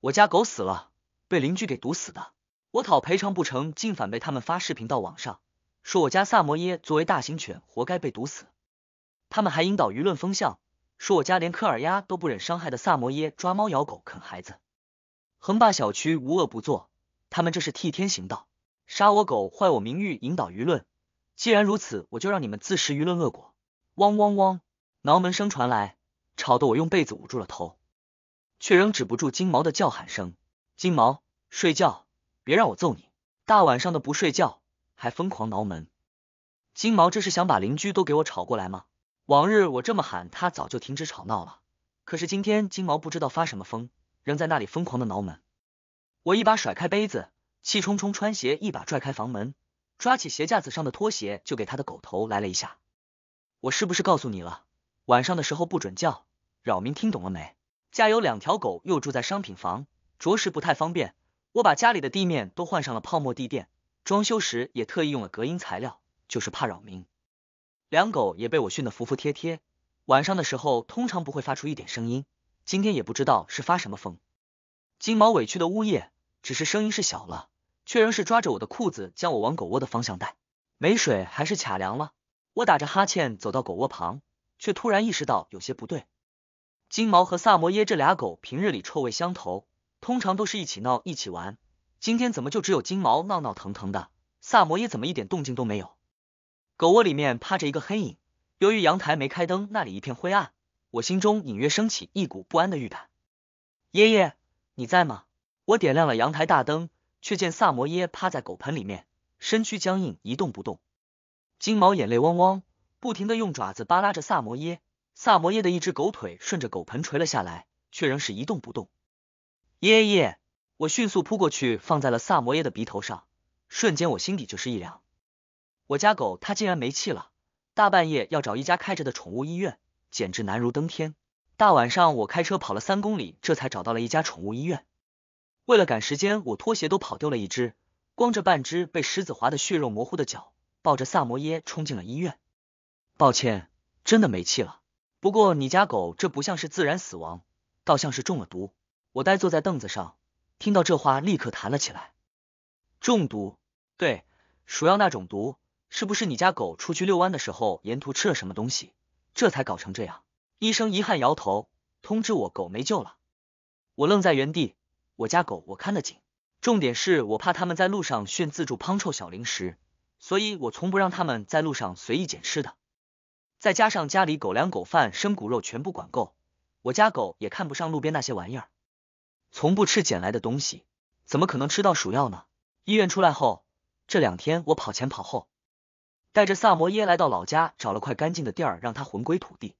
我家狗死了，被邻居给毒死的。我讨赔偿不成，竟反被他们发视频到网上，说我家萨摩耶作为大型犬，活该被毒死。他们还引导舆论风向，说我家连科尔鸭都不忍伤害的萨摩耶抓猫咬狗啃孩子，横霸小区无恶不作。他们这是替天行道，杀我狗坏我名誉引导舆论。既然如此，我就让你们自食舆论恶果。汪汪汪，挠门声传来，吵得我用被子捂住了头。却仍止不住金毛的叫喊声。金毛，睡觉，别让我揍你！大晚上的不睡觉，还疯狂挠门。金毛，这是想把邻居都给我吵过来吗？往日我这么喊，它早就停止吵闹了。可是今天金毛不知道发什么疯，仍在那里疯狂的挠门。我一把甩开杯子，气冲冲穿鞋，一把拽开房门，抓起鞋架子上的拖鞋，就给他的狗头来了一下。我是不是告诉你了，晚上的时候不准叫，扰民，听懂了没？家有两条狗，又住在商品房，着实不太方便。我把家里的地面都换上了泡沫地垫，装修时也特意用了隔音材料，就是怕扰民。两狗也被我训得服服帖帖，晚上的时候通常不会发出一点声音。今天也不知道是发什么疯，金毛委屈的呜咽，只是声音是小了，却仍是抓着我的裤子，将我往狗窝的方向带。没水还是卡凉了？我打着哈欠走到狗窝旁，却突然意识到有些不对。金毛和萨摩耶这俩狗平日里臭味相投，通常都是一起闹一起玩。今天怎么就只有金毛闹闹腾腾的，萨摩耶怎么一点动静都没有？狗窝里面趴着一个黑影，由于阳台没开灯，那里一片灰暗，我心中隐约升起一股不安的预感。爷爷，你在吗？我点亮了阳台大灯，却见萨摩耶趴在狗盆里面，身躯僵硬，一动不动。金毛眼泪汪汪，不停的用爪子扒拉着萨摩耶。萨摩耶的一只狗腿顺着狗盆垂了下来，却仍是一动不动。耶耶！我迅速扑过去，放在了萨摩耶的鼻头上。瞬间，我心底就是一凉。我家狗它竟然没气了！大半夜要找一家开着的宠物医院，简直难如登天。大晚上我开车跑了三公里，这才找到了一家宠物医院。为了赶时间，我拖鞋都跑丢了一只，光着半只被石子划的血肉模糊的脚，抱着萨摩耶冲进了医院。抱歉，真的没气了。不过你家狗这不像是自然死亡，倒像是中了毒。我呆坐在凳子上，听到这话立刻弹了起来。中毒，对，鼠药那种毒，是不是你家狗出去遛弯的时候沿途吃了什么东西，这才搞成这样？医生遗憾摇头，通知我狗没救了。我愣在原地，我家狗我看得紧，重点是我怕他们在路上炫自助胖臭小零食，所以我从不让他们在路上随意捡吃的。再加上家里狗粮、狗饭、生骨肉全部管够，我家狗也看不上路边那些玩意儿，从不吃捡来的东西，怎么可能吃到鼠药呢？医院出来后，这两天我跑前跑后，带着萨摩耶来到老家找了块干净的地儿，让它魂归土地。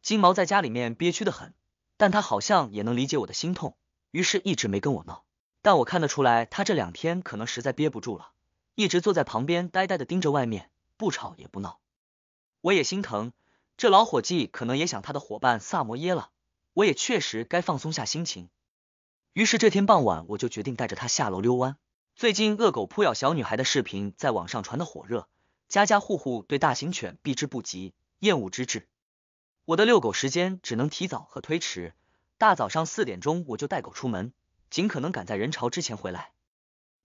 金毛在家里面憋屈的很，但它好像也能理解我的心痛，于是一直没跟我闹。但我看得出来，它这两天可能实在憋不住了，一直坐在旁边呆呆的盯着外面，不吵也不闹。我也心疼，这老伙计可能也想他的伙伴萨摩耶了。我也确实该放松下心情。于是这天傍晚，我就决定带着他下楼溜弯。最近恶狗扑咬小女孩的视频在网上传的火热，家家户户对大型犬避之不及，厌恶之至。我的遛狗时间只能提早和推迟。大早上四点钟我就带狗出门，尽可能赶在人潮之前回来；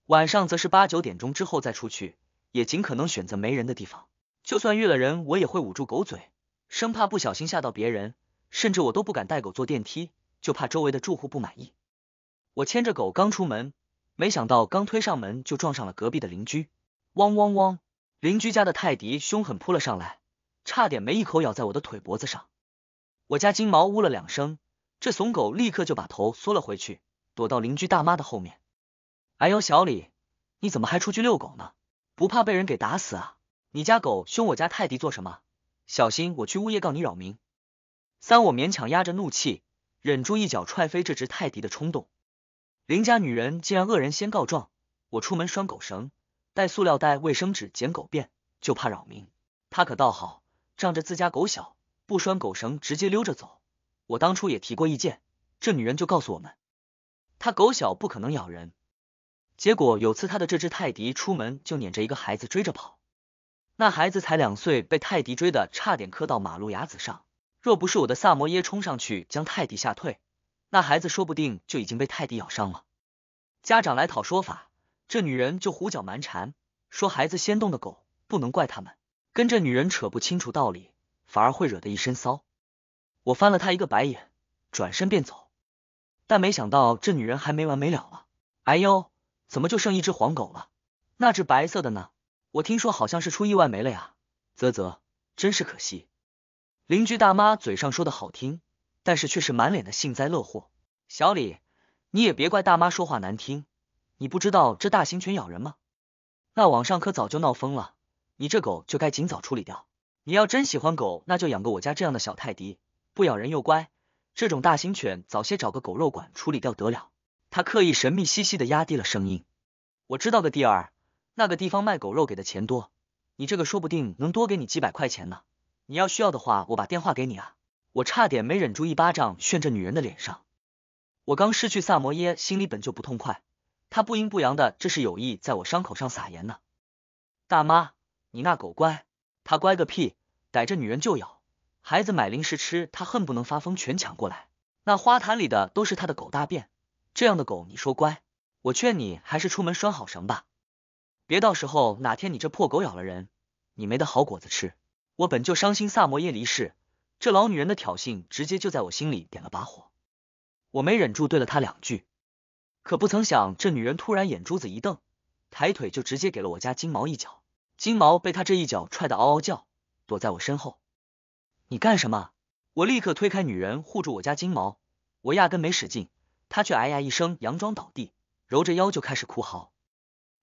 晚上则是八九点钟之后再出去，也尽可能选择没人的地方。就算遇了人，我也会捂住狗嘴，生怕不小心吓到别人。甚至我都不敢带狗坐电梯，就怕周围的住户不满意。我牵着狗刚出门，没想到刚推上门就撞上了隔壁的邻居，汪汪汪！邻居家的泰迪凶狠扑了上来，差点没一口咬在我的腿脖子上。我家金毛呜了两声，这怂狗立刻就把头缩了回去，躲到邻居大妈的后面。哎呦，小李，你怎么还出去遛狗呢？不怕被人给打死啊？你家狗凶我家泰迪做什么？小心我去物业告你扰民！三我勉强压着怒气，忍住一脚踹飞这只泰迪的冲动。邻家女人竟然恶人先告状，我出门拴狗绳，带塑料袋、卫生纸捡狗便，就怕扰民。她可倒好，仗着自家狗小，不拴狗绳直接溜着走。我当初也提过意见，这女人就告诉我们，她狗小不可能咬人。结果有次她的这只泰迪出门就撵着一个孩子追着跑。那孩子才两岁，被泰迪追的差点磕到马路牙子上。若不是我的萨摩耶冲上去将泰迪吓退，那孩子说不定就已经被泰迪咬伤了。家长来讨说法，这女人就胡搅蛮缠，说孩子先动的狗不能怪他们。跟这女人扯不清楚道理，反而会惹得一身骚。我翻了她一个白眼，转身便走。但没想到这女人还没完没了了。哎呦，怎么就剩一只黄狗了？那只白色的呢？我听说好像是出意外没了呀，啧啧，真是可惜。邻居大妈嘴上说的好听，但是却是满脸的幸灾乐祸。小李，你也别怪大妈说话难听，你不知道这大型犬咬人吗？那网上可早就闹疯了，你这狗就该尽早处理掉。你要真喜欢狗，那就养个我家这样的小泰迪，不咬人又乖。这种大型犬早些找个狗肉馆处理掉得了。他刻意神秘兮兮的压低了声音，我知道个地儿，那个地方卖狗肉给的钱多，你这个说不定能多给你几百块钱呢。你要需要的话，我把电话给你啊。我差点没忍住一巴掌炫这女人的脸上。我刚失去萨摩耶，心里本就不痛快。它不阴不阳的，这是有意在我伤口上撒盐呢。大妈，你那狗乖？它乖个屁！逮着女人就咬，孩子买零食吃，它恨不能发疯全抢过来。那花坛里的都是它的狗大便，这样的狗你说乖？我劝你还是出门拴好绳吧。别到时候哪天你这破狗咬了人，你没得好果子吃。我本就伤心萨摩耶离世，这老女人的挑衅直接就在我心里点了把火，我没忍住怼了她两句。可不曾想这女人突然眼珠子一瞪，抬腿就直接给了我家金毛一脚。金毛被她这一脚踹得嗷嗷叫，躲在我身后。你干什么？我立刻推开女人，护住我家金毛。我压根没使劲，她却哎呀一声，佯装倒地，揉着腰就开始哭嚎。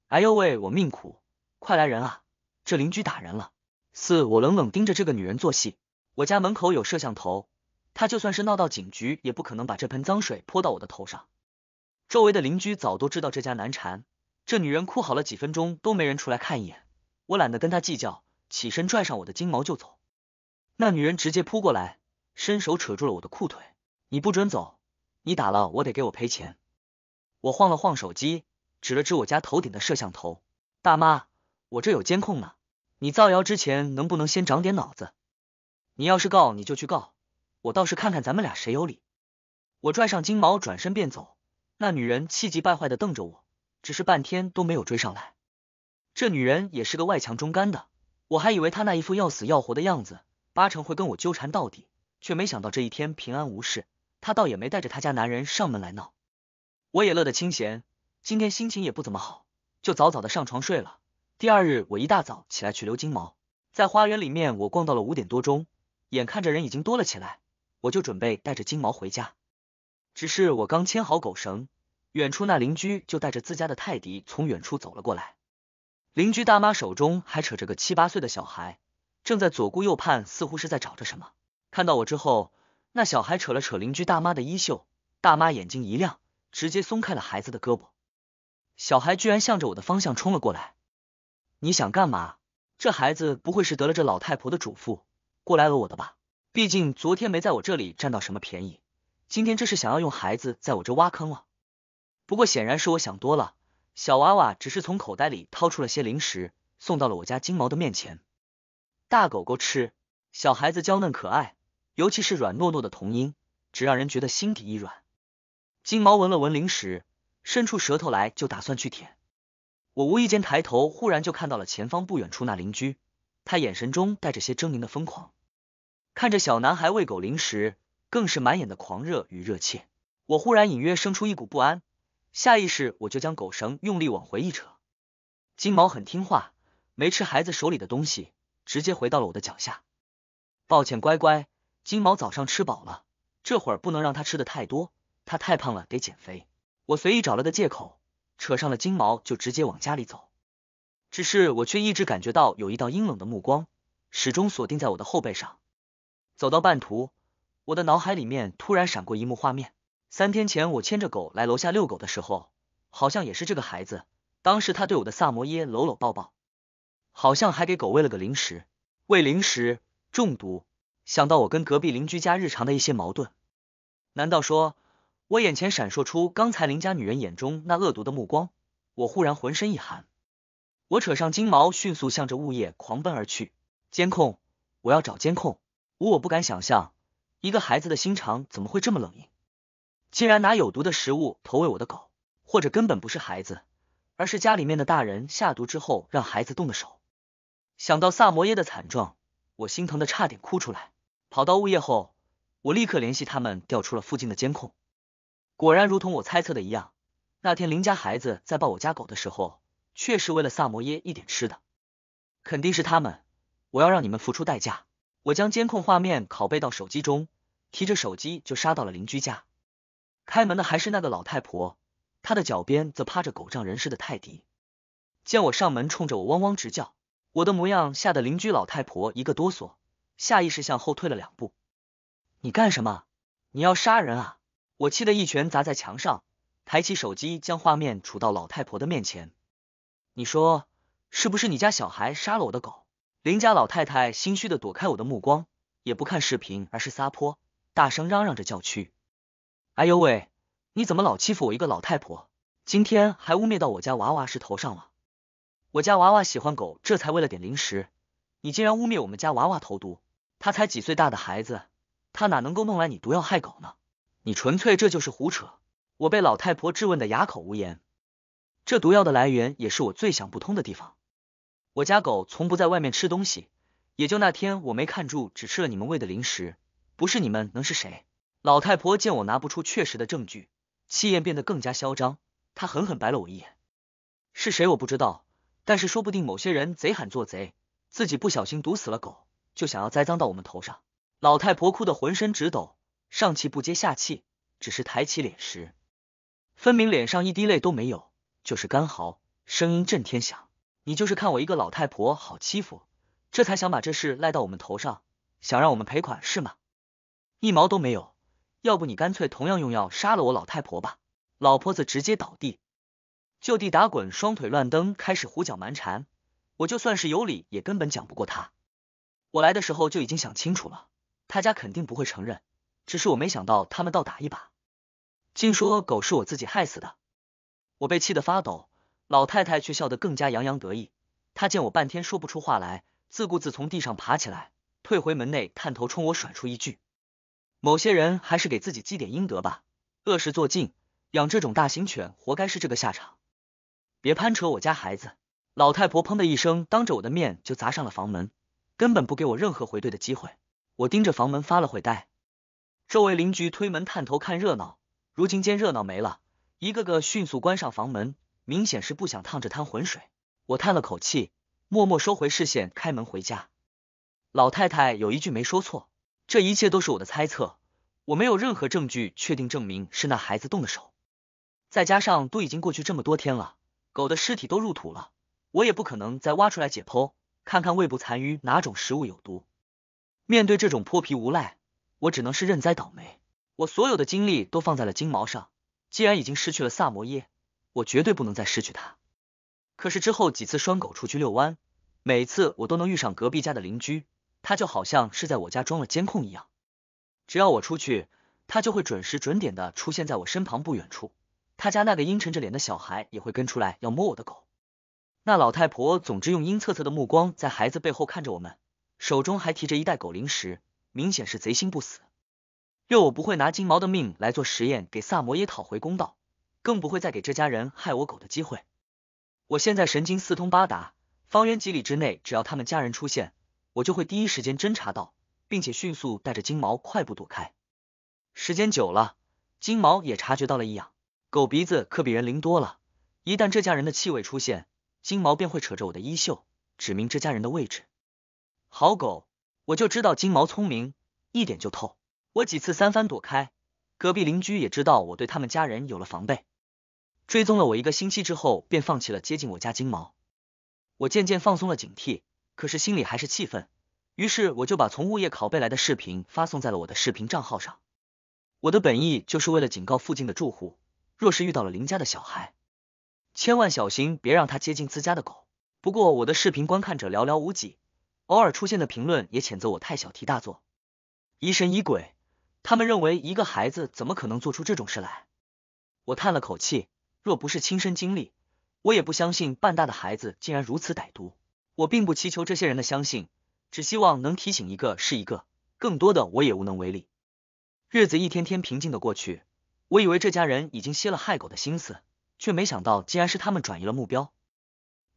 哎呦喂，我命苦！快来人啊，这邻居打人了！四，我冷冷盯着这个女人做戏。我家门口有摄像头，她就算是闹到警局，也不可能把这盆脏水泼到我的头上。周围的邻居早都知道这家难缠，这女人哭好了几分钟，都没人出来看一眼。我懒得跟她计较，起身拽上我的金毛就走。那女人直接扑过来，伸手扯住了我的裤腿。你不准走，你打了我得给我赔钱。我晃了晃手机。指了指我家头顶的摄像头，大妈，我这有监控呢，你造谣之前能不能先长点脑子？你要是告，你就去告，我倒是看看咱们俩谁有理。我拽上金毛，转身便走。那女人气急败坏地瞪着我，只是半天都没有追上来。这女人也是个外强中干的，我还以为她那一副要死要活的样子，八成会跟我纠缠到底，却没想到这一天平安无事，她倒也没带着她家男人上门来闹，我也乐得清闲。今天心情也不怎么好，就早早的上床睡了。第二日我一大早起来去溜金毛，在花园里面我逛到了五点多钟，眼看着人已经多了起来，我就准备带着金毛回家。只是我刚牵好狗绳，远处那邻居就带着自家的泰迪从远处走了过来。邻居大妈手中还扯着个七八岁的小孩，正在左顾右盼，似乎是在找着什么。看到我之后，那小孩扯了扯邻居大妈的衣袖，大妈眼睛一亮，直接松开了孩子的胳膊。小孩居然向着我的方向冲了过来，你想干嘛？这孩子不会是得了这老太婆的嘱咐过来讹我的吧？毕竟昨天没在我这里占到什么便宜，今天这是想要用孩子在我这挖坑了。不过显然是我想多了，小娃娃只是从口袋里掏出了些零食，送到了我家金毛的面前。大狗狗吃，小孩子娇嫩可爱，尤其是软糯糯的童音，只让人觉得心底一软。金毛闻了闻零食。伸出舌头来，就打算去舔。我无意间抬头，忽然就看到了前方不远处那邻居，他眼神中带着些狰狞的疯狂，看着小男孩喂狗零食，更是满眼的狂热与热切。我忽然隐约生出一股不安，下意识我就将狗绳用力往回一扯。金毛很听话，没吃孩子手里的东西，直接回到了我的脚下。抱歉，乖乖，金毛早上吃饱了，这会儿不能让它吃的太多，它太胖了，得减肥。我随意找了个借口，扯上了金毛，就直接往家里走。只是我却一直感觉到有一道阴冷的目光始终锁定在我的后背上。走到半途，我的脑海里面突然闪过一幕画面：三天前，我牵着狗来楼下遛狗的时候，好像也是这个孩子。当时他对我的萨摩耶搂搂抱抱，好像还给狗喂了个零食。喂零食中毒，想到我跟隔壁邻居家日常的一些矛盾，难道说？我眼前闪烁出刚才邻家女人眼中那恶毒的目光，我忽然浑身一寒。我扯上金毛，迅速向着物业狂奔而去。监控，我要找监控。无我不敢想象，一个孩子的心肠怎么会这么冷硬，竟然拿有毒的食物投喂我的狗，或者根本不是孩子，而是家里面的大人下毒之后让孩子动的手。想到萨摩耶的惨状，我心疼的差点哭出来。跑到物业后，我立刻联系他们调出了附近的监控。果然如同我猜测的一样，那天邻家孩子在抱我家狗的时候，确实喂了萨摩耶一点吃的，肯定是他们，我要让你们付出代价。我将监控画面拷贝到手机中，提着手机就杀到了邻居家。开门的还是那个老太婆，她的脚边则趴着狗仗人势的泰迪。见我上门，冲着我汪汪直叫，我的模样吓得邻居老太婆一个哆嗦，下意识向后退了两步。你干什么？你要杀人啊？我气得一拳砸在墙上，抬起手机将画面杵到老太婆的面前。你说是不是你家小孩杀了我的狗？林家老太太心虚的躲开我的目光，也不看视频，而是撒泼，大声嚷嚷着叫屈：“哎呦喂，你怎么老欺负我一个老太婆？今天还污蔑到我家娃娃是头上了。我家娃娃喜欢狗，这才喂了点零食。你竟然污蔑我们家娃娃投毒，他才几岁大的孩子，他哪能够弄来你毒药害狗呢？”你纯粹这就是胡扯！我被老太婆质问的哑口无言。这毒药的来源也是我最想不通的地方。我家狗从不在外面吃东西，也就那天我没看住，只吃了你们喂的零食，不是你们能是谁？老太婆见我拿不出确实的证据，气焰变得更加嚣张。她狠狠白了我一眼：“是谁我不知道，但是说不定某些人贼喊做贼，自己不小心毒死了狗，就想要栽赃到我们头上。”老太婆哭得浑身直抖。上气不接下气，只是抬起脸时，分明脸上一滴泪都没有，就是干嚎，声音震天响。你就是看我一个老太婆好欺负，这才想把这事赖到我们头上，想让我们赔款是吗？一毛都没有，要不你干脆同样用药杀了我老太婆吧！老婆子直接倒地，就地打滚，双腿乱蹬，开始胡搅蛮缠。我就算是有理，也根本讲不过他。我来的时候就已经想清楚了，他家肯定不会承认。只是我没想到，他们倒打一把，竟说狗是我自己害死的。我被气得发抖，老太太却笑得更加洋洋得意。她见我半天说不出话来，自顾自从地上爬起来，退回门内，探头冲我甩出一句：“某些人还是给自己积点阴德吧，恶事做尽，养这种大型犬，活该是这个下场。”别攀扯我家孩子！老太婆砰的一声，当着我的面就砸上了房门，根本不给我任何回怼的机会。我盯着房门发了会呆。周围邻居推门探头看热闹，如今间热闹没了，一个个迅速关上房门，明显是不想趟这滩浑水。我叹了口气，默默收回视线，开门回家。老太太有一句没说错，这一切都是我的猜测，我没有任何证据确定证明是那孩子动的手。再加上都已经过去这么多天了，狗的尸体都入土了，我也不可能再挖出来解剖，看看胃部残余哪种食物有毒。面对这种泼皮无赖。我只能是认栽倒霉，我所有的精力都放在了金毛上。既然已经失去了萨摩耶，我绝对不能再失去它。可是之后几次拴狗出去遛弯，每次我都能遇上隔壁家的邻居，他就好像是在我家装了监控一样，只要我出去，他就会准时准点的出现在我身旁不远处。他家那个阴沉着脸的小孩也会跟出来要摸我的狗。那老太婆总之用阴恻恻的目光在孩子背后看着我们，手中还提着一袋狗零食。明显是贼心不死。六，我不会拿金毛的命来做实验，给萨摩耶讨回公道，更不会再给这家人害我狗的机会。我现在神经四通八达，方圆几里之内，只要他们家人出现，我就会第一时间侦查到，并且迅速带着金毛快步躲开。时间久了，金毛也察觉到了异样，狗鼻子可比人灵多了。一旦这家人的气味出现，金毛便会扯着我的衣袖，指明这家人的位置。好狗。我就知道金毛聪明，一点就透。我几次三番躲开，隔壁邻居也知道我对他们家人有了防备。追踪了我一个星期之后，便放弃了接近我家金毛。我渐渐放松了警惕，可是心里还是气愤。于是我就把从物业拷贝来的视频发送在了我的视频账号上。我的本意就是为了警告附近的住户，若是遇到了邻家的小孩，千万小心，别让他接近自家的狗。不过我的视频观看者寥寥无几。偶尔出现的评论也谴责我太小题大做、疑神疑鬼。他们认为一个孩子怎么可能做出这种事来？我叹了口气，若不是亲身经历，我也不相信半大的孩子竟然如此歹毒。我并不祈求这些人的相信，只希望能提醒一个是一个，更多的我也无能为力。日子一天天平静的过去，我以为这家人已经歇了害狗的心思，却没想到竟然是他们转移了目标。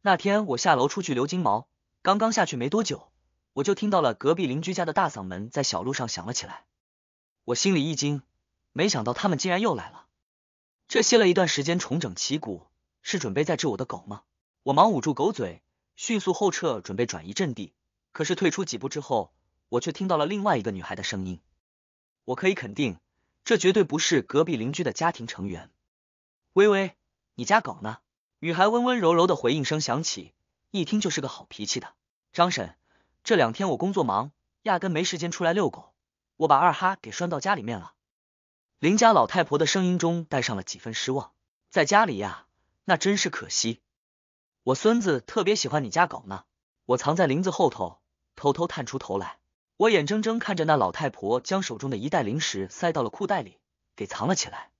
那天我下楼出去溜金毛。刚刚下去没多久，我就听到了隔壁邻居家的大嗓门在小路上响了起来，我心里一惊，没想到他们竟然又来了。这歇了一段时间，重整旗鼓，是准备再治我的狗吗？我忙捂住狗嘴，迅速后撤，准备转移阵地。可是退出几步之后，我却听到了另外一个女孩的声音。我可以肯定，这绝对不是隔壁邻居的家庭成员。微微，你家狗呢？女孩温温柔柔的回应声响起。一听就是个好脾气的张婶，这两天我工作忙，压根没时间出来遛狗，我把二哈给拴到家里面了。邻家老太婆的声音中带上了几分失望，在家里呀，那真是可惜。我孙子特别喜欢你家狗呢，我藏在林子后头，偷偷探出头来，我眼睁睁看着那老太婆将手中的一袋零食塞到了裤袋里，给藏了起来。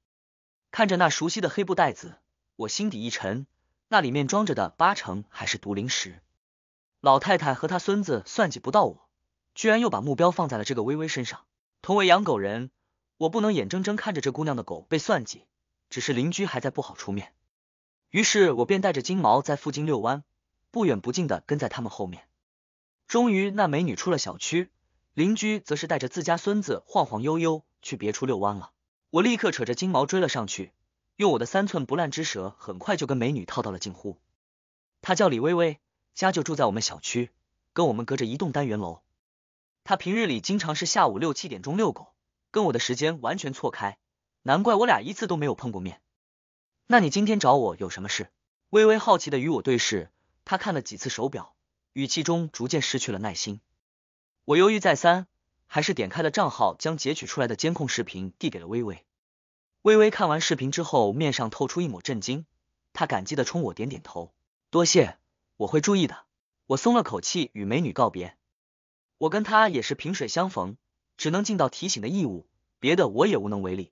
看着那熟悉的黑布袋子，我心底一沉。那里面装着的八成还是毒灵石，老太太和她孙子算计不到我，居然又把目标放在了这个微微身上。同为养狗人，我不能眼睁睁看着这姑娘的狗被算计，只是邻居还在不好出面，于是我便带着金毛在附近遛弯，不远不近的跟在他们后面。终于，那美女出了小区，邻居则是带着自家孙子晃晃悠悠去别处遛弯了。我立刻扯着金毛追了上去。用我的三寸不烂之舌，很快就跟美女套到了近乎。她叫李薇薇，家就住在我们小区，跟我们隔着一栋单元楼。她平日里经常是下午六七点钟遛狗，跟我的时间完全错开，难怪我俩一次都没有碰过面。那你今天找我有什么事？微微好奇的与我对视，她看了几次手表，语气中逐渐失去了耐心。我犹豫再三，还是点开了账号，将截取出来的监控视频递给了微微。微微看完视频之后，面上透出一抹震惊，她感激的冲我点点头，多谢，我会注意的。我松了口气，与美女告别。我跟她也是萍水相逢，只能尽到提醒的义务，别的我也无能为力。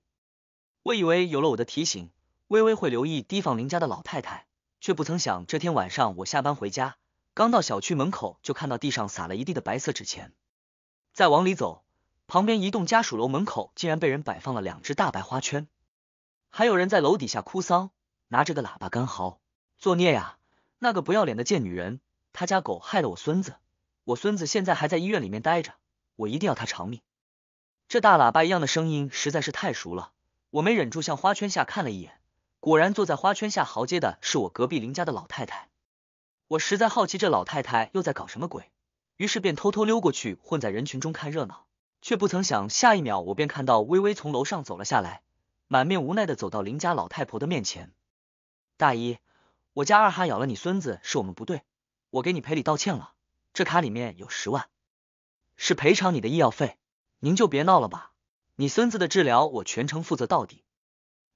我以为有了我的提醒，微微会留意提防林家的老太太，却不曾想这天晚上我下班回家，刚到小区门口就看到地上撒了一地的白色纸钱。再往里走，旁边一栋家属楼门口竟然被人摆放了两只大白花圈。还有人在楼底下哭丧，拿着个喇叭干嚎，作孽呀！那个不要脸的贱女人，她家狗害了我孙子，我孙子现在还在医院里面待着，我一定要他偿命！这大喇叭一样的声音实在是太熟了，我没忍住向花圈下看了一眼，果然坐在花圈下嚎街的是我隔壁邻家的老太太。我实在好奇这老太太又在搞什么鬼，于是便偷偷溜过去混在人群中看热闹，却不曾想下一秒我便看到微微从楼上走了下来。满面无奈的走到林家老太婆的面前，大姨，我家二哈咬了你孙子，是我们不对，我给你赔礼道歉了。这卡里面有十万，是赔偿你的医药费，您就别闹了吧。你孙子的治疗我全程负责到底。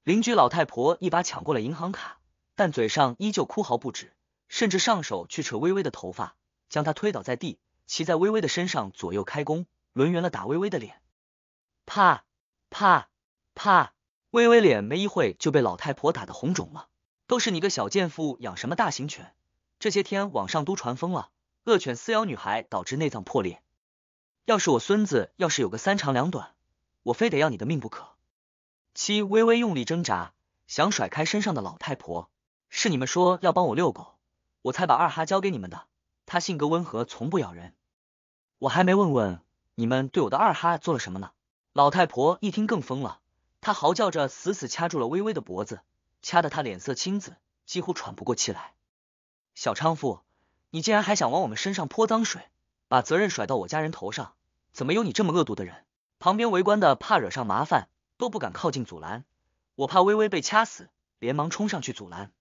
邻居老太婆一把抢过了银行卡，但嘴上依旧哭嚎不止，甚至上手去扯微微的头发，将她推倒在地，骑在微微的身上左右开弓，抡圆了打微微的脸，怕怕怕。微微脸没一会就被老太婆打得红肿了，都是你个小贱妇养什么大型犬，这些天网上都传疯了，恶犬撕咬女孩导致内脏破裂，要是我孙子要是有个三长两短，我非得要你的命不可！七微微用力挣扎，想甩开身上的老太婆。是你们说要帮我遛狗，我才把二哈交给你们的，他性格温和，从不咬人。我还没问问你们对我的二哈做了什么呢？老太婆一听更疯了。他嚎叫着，死死掐住了微微的脖子，掐得他脸色青紫，几乎喘不过气来。小娼妇，你竟然还想往我们身上泼脏水，把责任甩到我家人头上？怎么有你这么恶毒的人？旁边围观的怕惹上麻烦，都不敢靠近阻拦。我怕微微被掐死，连忙冲上去阻拦。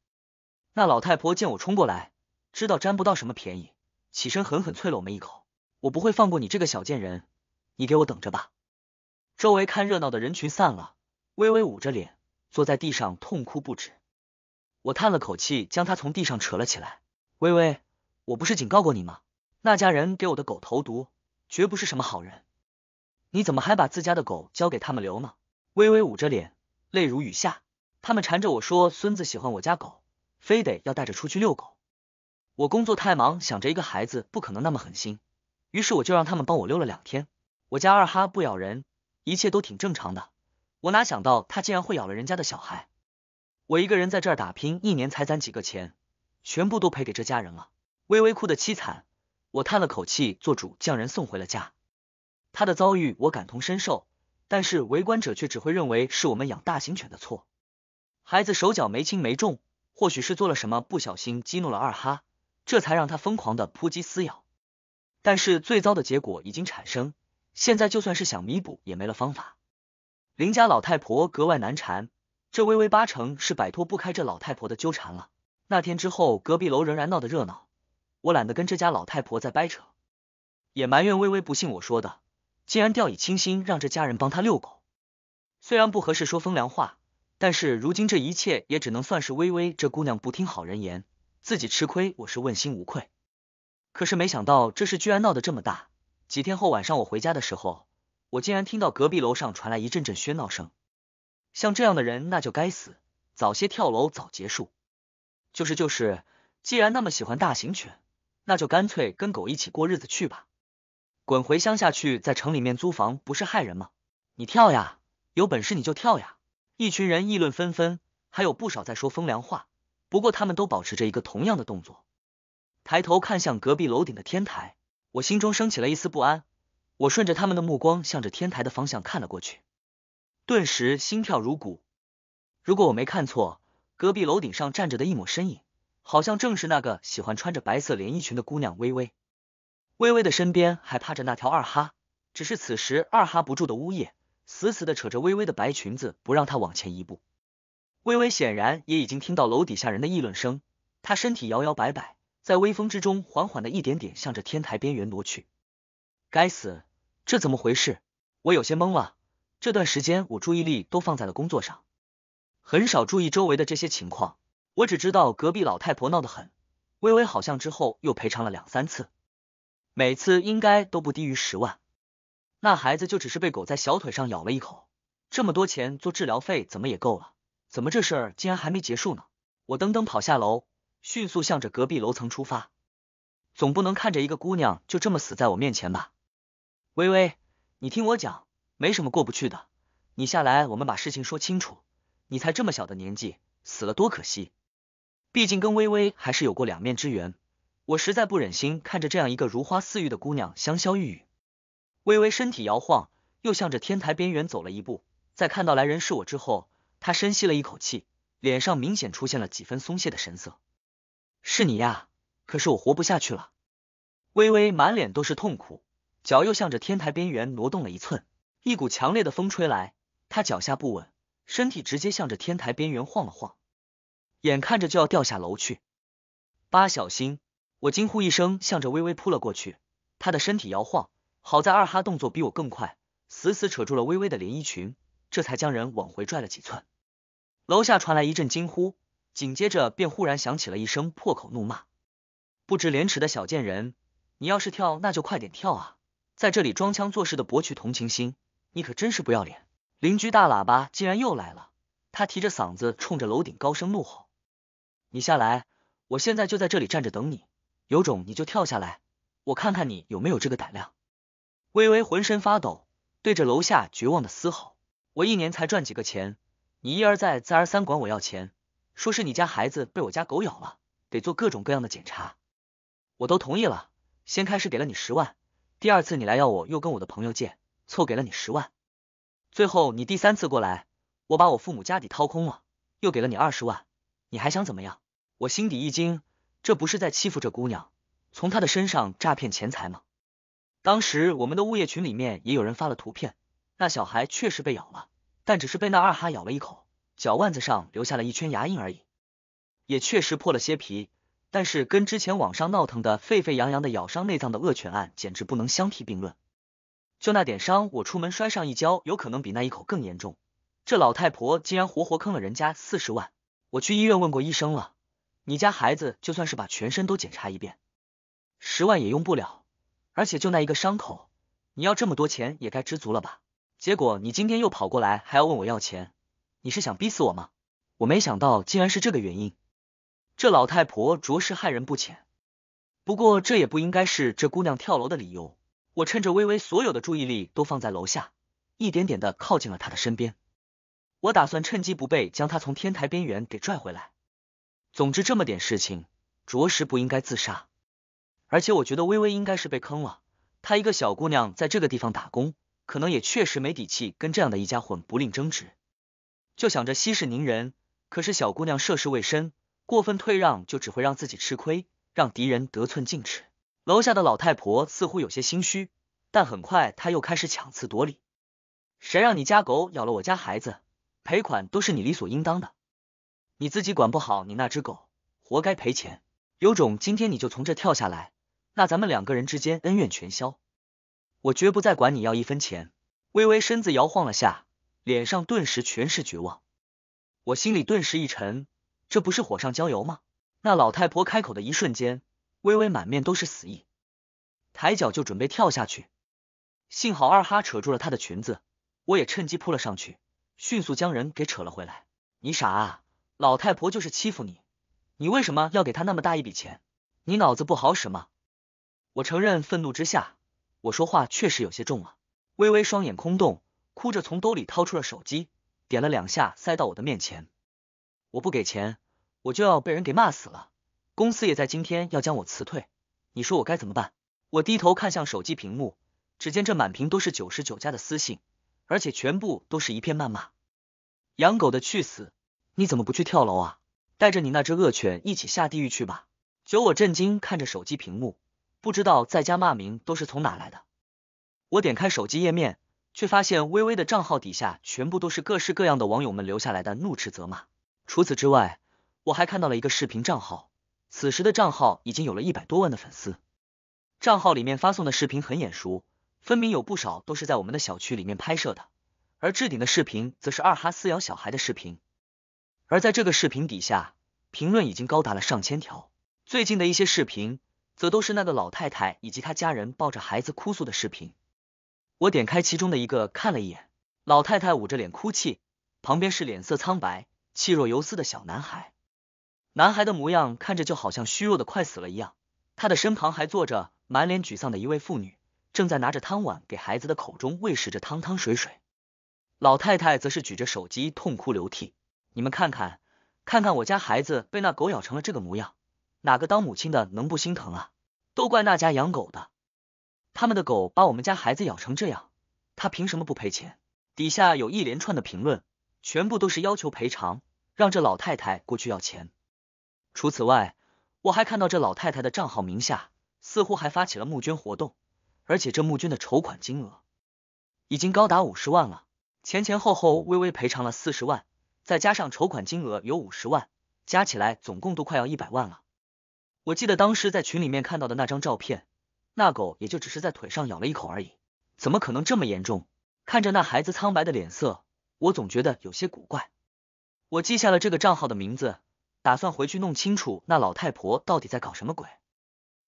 那老太婆见我冲过来，知道占不到什么便宜，起身狠狠啐了我们一口。我不会放过你这个小贱人，你给我等着吧！周围看热闹的人群散了。微微捂着脸，坐在地上痛哭不止。我叹了口气，将他从地上扯了起来。微微，我不是警告过你吗？那家人给我的狗投毒，绝不是什么好人。你怎么还把自家的狗交给他们留呢？微微捂着脸，泪如雨下。他们缠着我说孙子喜欢我家狗，非得要带着出去遛狗。我工作太忙，想着一个孩子不可能那么狠心，于是我就让他们帮我溜了两天。我家二哈不咬人，一切都挺正常的。我哪想到他竟然会咬了人家的小孩！我一个人在这儿打拼，一年才攒几个钱，全部都赔给这家人了。微微哭得凄惨，我叹了口气，做主将人送回了家。他的遭遇我感同身受，但是围观者却只会认为是我们养大型犬的错。孩子手脚没轻没重，或许是做了什么不小心激怒了二哈，这才让他疯狂的扑击撕咬。但是最糟的结果已经产生，现在就算是想弥补也没了方法。邻家老太婆格外难缠，这微微八成是摆脱不开这老太婆的纠缠了。那天之后，隔壁楼仍然闹得热闹，我懒得跟这家老太婆再掰扯，也埋怨微微不信我说的，竟然掉以轻心让这家人帮他遛狗。虽然不合适说风凉话，但是如今这一切也只能算是微微这姑娘不听好人言，自己吃亏，我是问心无愧。可是没想到这事居然闹得这么大。几天后晚上我回家的时候。我竟然听到隔壁楼上传来一阵阵喧闹声，像这样的人那就该死，早些跳楼早结束。就是就是，既然那么喜欢大型犬，那就干脆跟狗一起过日子去吧，滚回乡下去，在城里面租房不是害人吗？你跳呀，有本事你就跳呀！一群人议论纷纷，还有不少在说风凉话，不过他们都保持着一个同样的动作，抬头看向隔壁楼顶的天台。我心中升起了一丝不安。我顺着他们的目光，向着天台的方向看了过去，顿时心跳如鼓。如果我没看错，隔壁楼顶上站着的一抹身影，好像正是那个喜欢穿着白色连衣裙的姑娘微微。微微的身边还趴着那条二哈，只是此时二哈不住的呜咽，死死的扯着微微的白裙子，不让她往前一步。微微显然也已经听到楼底下人的议论声，她身体摇摇摆摆，在微风之中缓缓的一点点向着天台边缘挪去。该死，这怎么回事？我有些懵了。这段时间我注意力都放在了工作上，很少注意周围的这些情况。我只知道隔壁老太婆闹得很，微微好像之后又赔偿了两三次，每次应该都不低于十万。那孩子就只是被狗在小腿上咬了一口，这么多钱做治疗费怎么也够了。怎么这事儿竟然还没结束呢？我噔噔跑下楼，迅速向着隔壁楼层出发。总不能看着一个姑娘就这么死在我面前吧？微微，你听我讲，没什么过不去的。你下来，我们把事情说清楚。你才这么小的年纪，死了多可惜。毕竟跟微微还是有过两面之缘，我实在不忍心看着这样一个如花似玉的姑娘香消玉殒。微微身体摇晃，又向着天台边缘走了一步。在看到来人是我之后，她深吸了一口气，脸上明显出现了几分松懈的神色。是你呀，可是我活不下去了。微微满脸都是痛苦。脚又向着天台边缘挪动了一寸，一股强烈的风吹来，他脚下不稳，身体直接向着天台边缘晃了晃，眼看着就要掉下楼去。八小心，我惊呼一声，向着微微扑了过去。他的身体摇晃，好在二哈动作比我更快，死死扯住了微微的连衣裙，这才将人往回拽了几寸。楼下传来一阵惊呼，紧接着便忽然响起了一声破口怒骂：“不知廉耻的小贱人，你要是跳，那就快点跳啊！”在这里装腔作势的博取同情心，你可真是不要脸！邻居大喇叭竟然又来了，他提着嗓子冲着楼顶高声怒吼：“你下来，我现在就在这里站着等你，有种你就跳下来，我看看你有没有这个胆量。”微微浑身发抖，对着楼下绝望的嘶吼：“我一年才赚几个钱，你一而再再而三管我要钱，说是你家孩子被我家狗咬了，得做各种各样的检查，我都同意了，先开始给了你十万。”第二次你来要我，又跟我的朋友借，凑给了你十万。最后你第三次过来，我把我父母家底掏空了，又给了你二十万。你还想怎么样？我心底一惊，这不是在欺负这姑娘，从她的身上诈骗钱财吗？当时我们的物业群里面也有人发了图片，那小孩确实被咬了，但只是被那二哈咬了一口，脚腕子上留下了一圈牙印而已，也确实破了些皮。但是跟之前网上闹腾的沸沸扬扬的咬伤内脏的恶犬案简直不能相提并论。就那点伤，我出门摔上一跤，有可能比那一口更严重。这老太婆竟然活活坑了人家四十万！我去医院问过医生了，你家孩子就算是把全身都检查一遍，十万也用不了。而且就那一个伤口，你要这么多钱也该知足了吧？结果你今天又跑过来还要问我要钱，你是想逼死我吗？我没想到竟然是这个原因。这老太婆着实害人不浅，不过这也不应该是这姑娘跳楼的理由。我趁着微微所有的注意力都放在楼下，一点点的靠近了她的身边。我打算趁机不备，将她从天台边缘给拽回来。总之这么点事情，着实不应该自杀。而且我觉得微微应该是被坑了。她一个小姑娘在这个地方打工，可能也确实没底气跟这样的一家混不吝争执，就想着息事宁人。可是小姑娘涉世未深。过分退让就只会让自己吃亏，让敌人得寸进尺。楼下的老太婆似乎有些心虚，但很快她又开始强词夺理：“谁让你家狗咬了我家孩子，赔款都是你理所应当的。你自己管不好你那只狗，活该赔钱。有种，今天你就从这跳下来，那咱们两个人之间恩怨全消，我绝不再管你要一分钱。”微微身子摇晃了下，脸上顿时全是绝望。我心里顿时一沉。这不是火上浇油吗？那老太婆开口的一瞬间，微微满面都是死意，抬脚就准备跳下去，幸好二哈扯住了她的裙子，我也趁机扑了上去，迅速将人给扯了回来。你傻啊！老太婆就是欺负你，你为什么要给她那么大一笔钱？你脑子不好使吗？我承认，愤怒之下我说话确实有些重了。微微双眼空洞，哭着从兜里掏出了手机，点了两下，塞到我的面前。我不给钱，我就要被人给骂死了。公司也在今天要将我辞退，你说我该怎么办？我低头看向手机屏幕，只见这满屏都是九十九家的私信，而且全部都是一片谩骂。养狗的去死！你怎么不去跳楼啊？带着你那只恶犬一起下地狱去吧！九我震惊看着手机屏幕，不知道在家骂名都是从哪来的。我点开手机页面，却发现微微的账号底下全部都是各式各样的网友们留下来的怒斥责骂。除此之外，我还看到了一个视频账号，此时的账号已经有了一百多万的粉丝。账号里面发送的视频很眼熟，分明有不少都是在我们的小区里面拍摄的。而置顶的视频则是二哈饲养小孩的视频，而在这个视频底下，评论已经高达了上千条。最近的一些视频则都是那个老太太以及她家人抱着孩子哭诉的视频。我点开其中的一个看了一眼，老太太捂着脸哭泣，旁边是脸色苍白。气若游丝的小男孩，男孩的模样看着就好像虚弱的快死了一样。他的身旁还坐着满脸沮丧的一位妇女，正在拿着汤碗给孩子的口中喂食着汤汤水水。老太太则是举着手机痛哭流涕：“你们看看，看看我家孩子被那狗咬成了这个模样，哪个当母亲的能不心疼啊？都怪那家养狗的，他们的狗把我们家孩子咬成这样，他凭什么不赔钱？”底下有一连串的评论。全部都是要求赔偿，让这老太太过去要钱。除此外，我还看到这老太太的账号名下似乎还发起了募捐活动，而且这募捐的筹款金额已经高达五十万了。前前后后微微赔偿了四十万，再加上筹款金额有五十万，加起来总共都快要一百万了。我记得当时在群里面看到的那张照片，那狗也就只是在腿上咬了一口而已，怎么可能这么严重？看着那孩子苍白的脸色。我总觉得有些古怪，我记下了这个账号的名字，打算回去弄清楚那老太婆到底在搞什么鬼。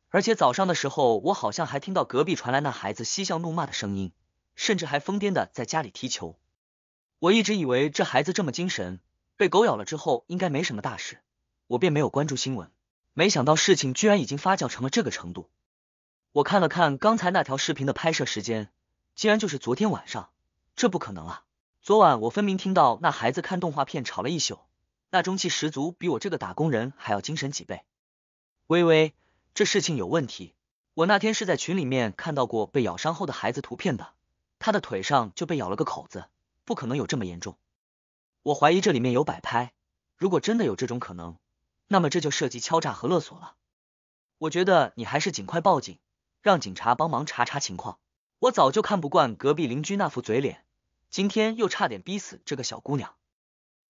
而且早上的时候，我好像还听到隔壁传来那孩子嬉笑怒骂的声音，甚至还疯癫的在家里踢球。我一直以为这孩子这么精神，被狗咬了之后应该没什么大事，我便没有关注新闻。没想到事情居然已经发酵成了这个程度。我看了看刚才那条视频的拍摄时间，竟然就是昨天晚上，这不可能啊！昨晚我分明听到那孩子看动画片吵了一宿，那中气十足，比我这个打工人还要精神几倍。微微，这事情有问题。我那天是在群里面看到过被咬伤后的孩子图片的，他的腿上就被咬了个口子，不可能有这么严重。我怀疑这里面有摆拍。如果真的有这种可能，那么这就涉及敲诈和勒索了。我觉得你还是尽快报警，让警察帮忙查查情况。我早就看不惯隔壁邻居那副嘴脸。今天又差点逼死这个小姑娘，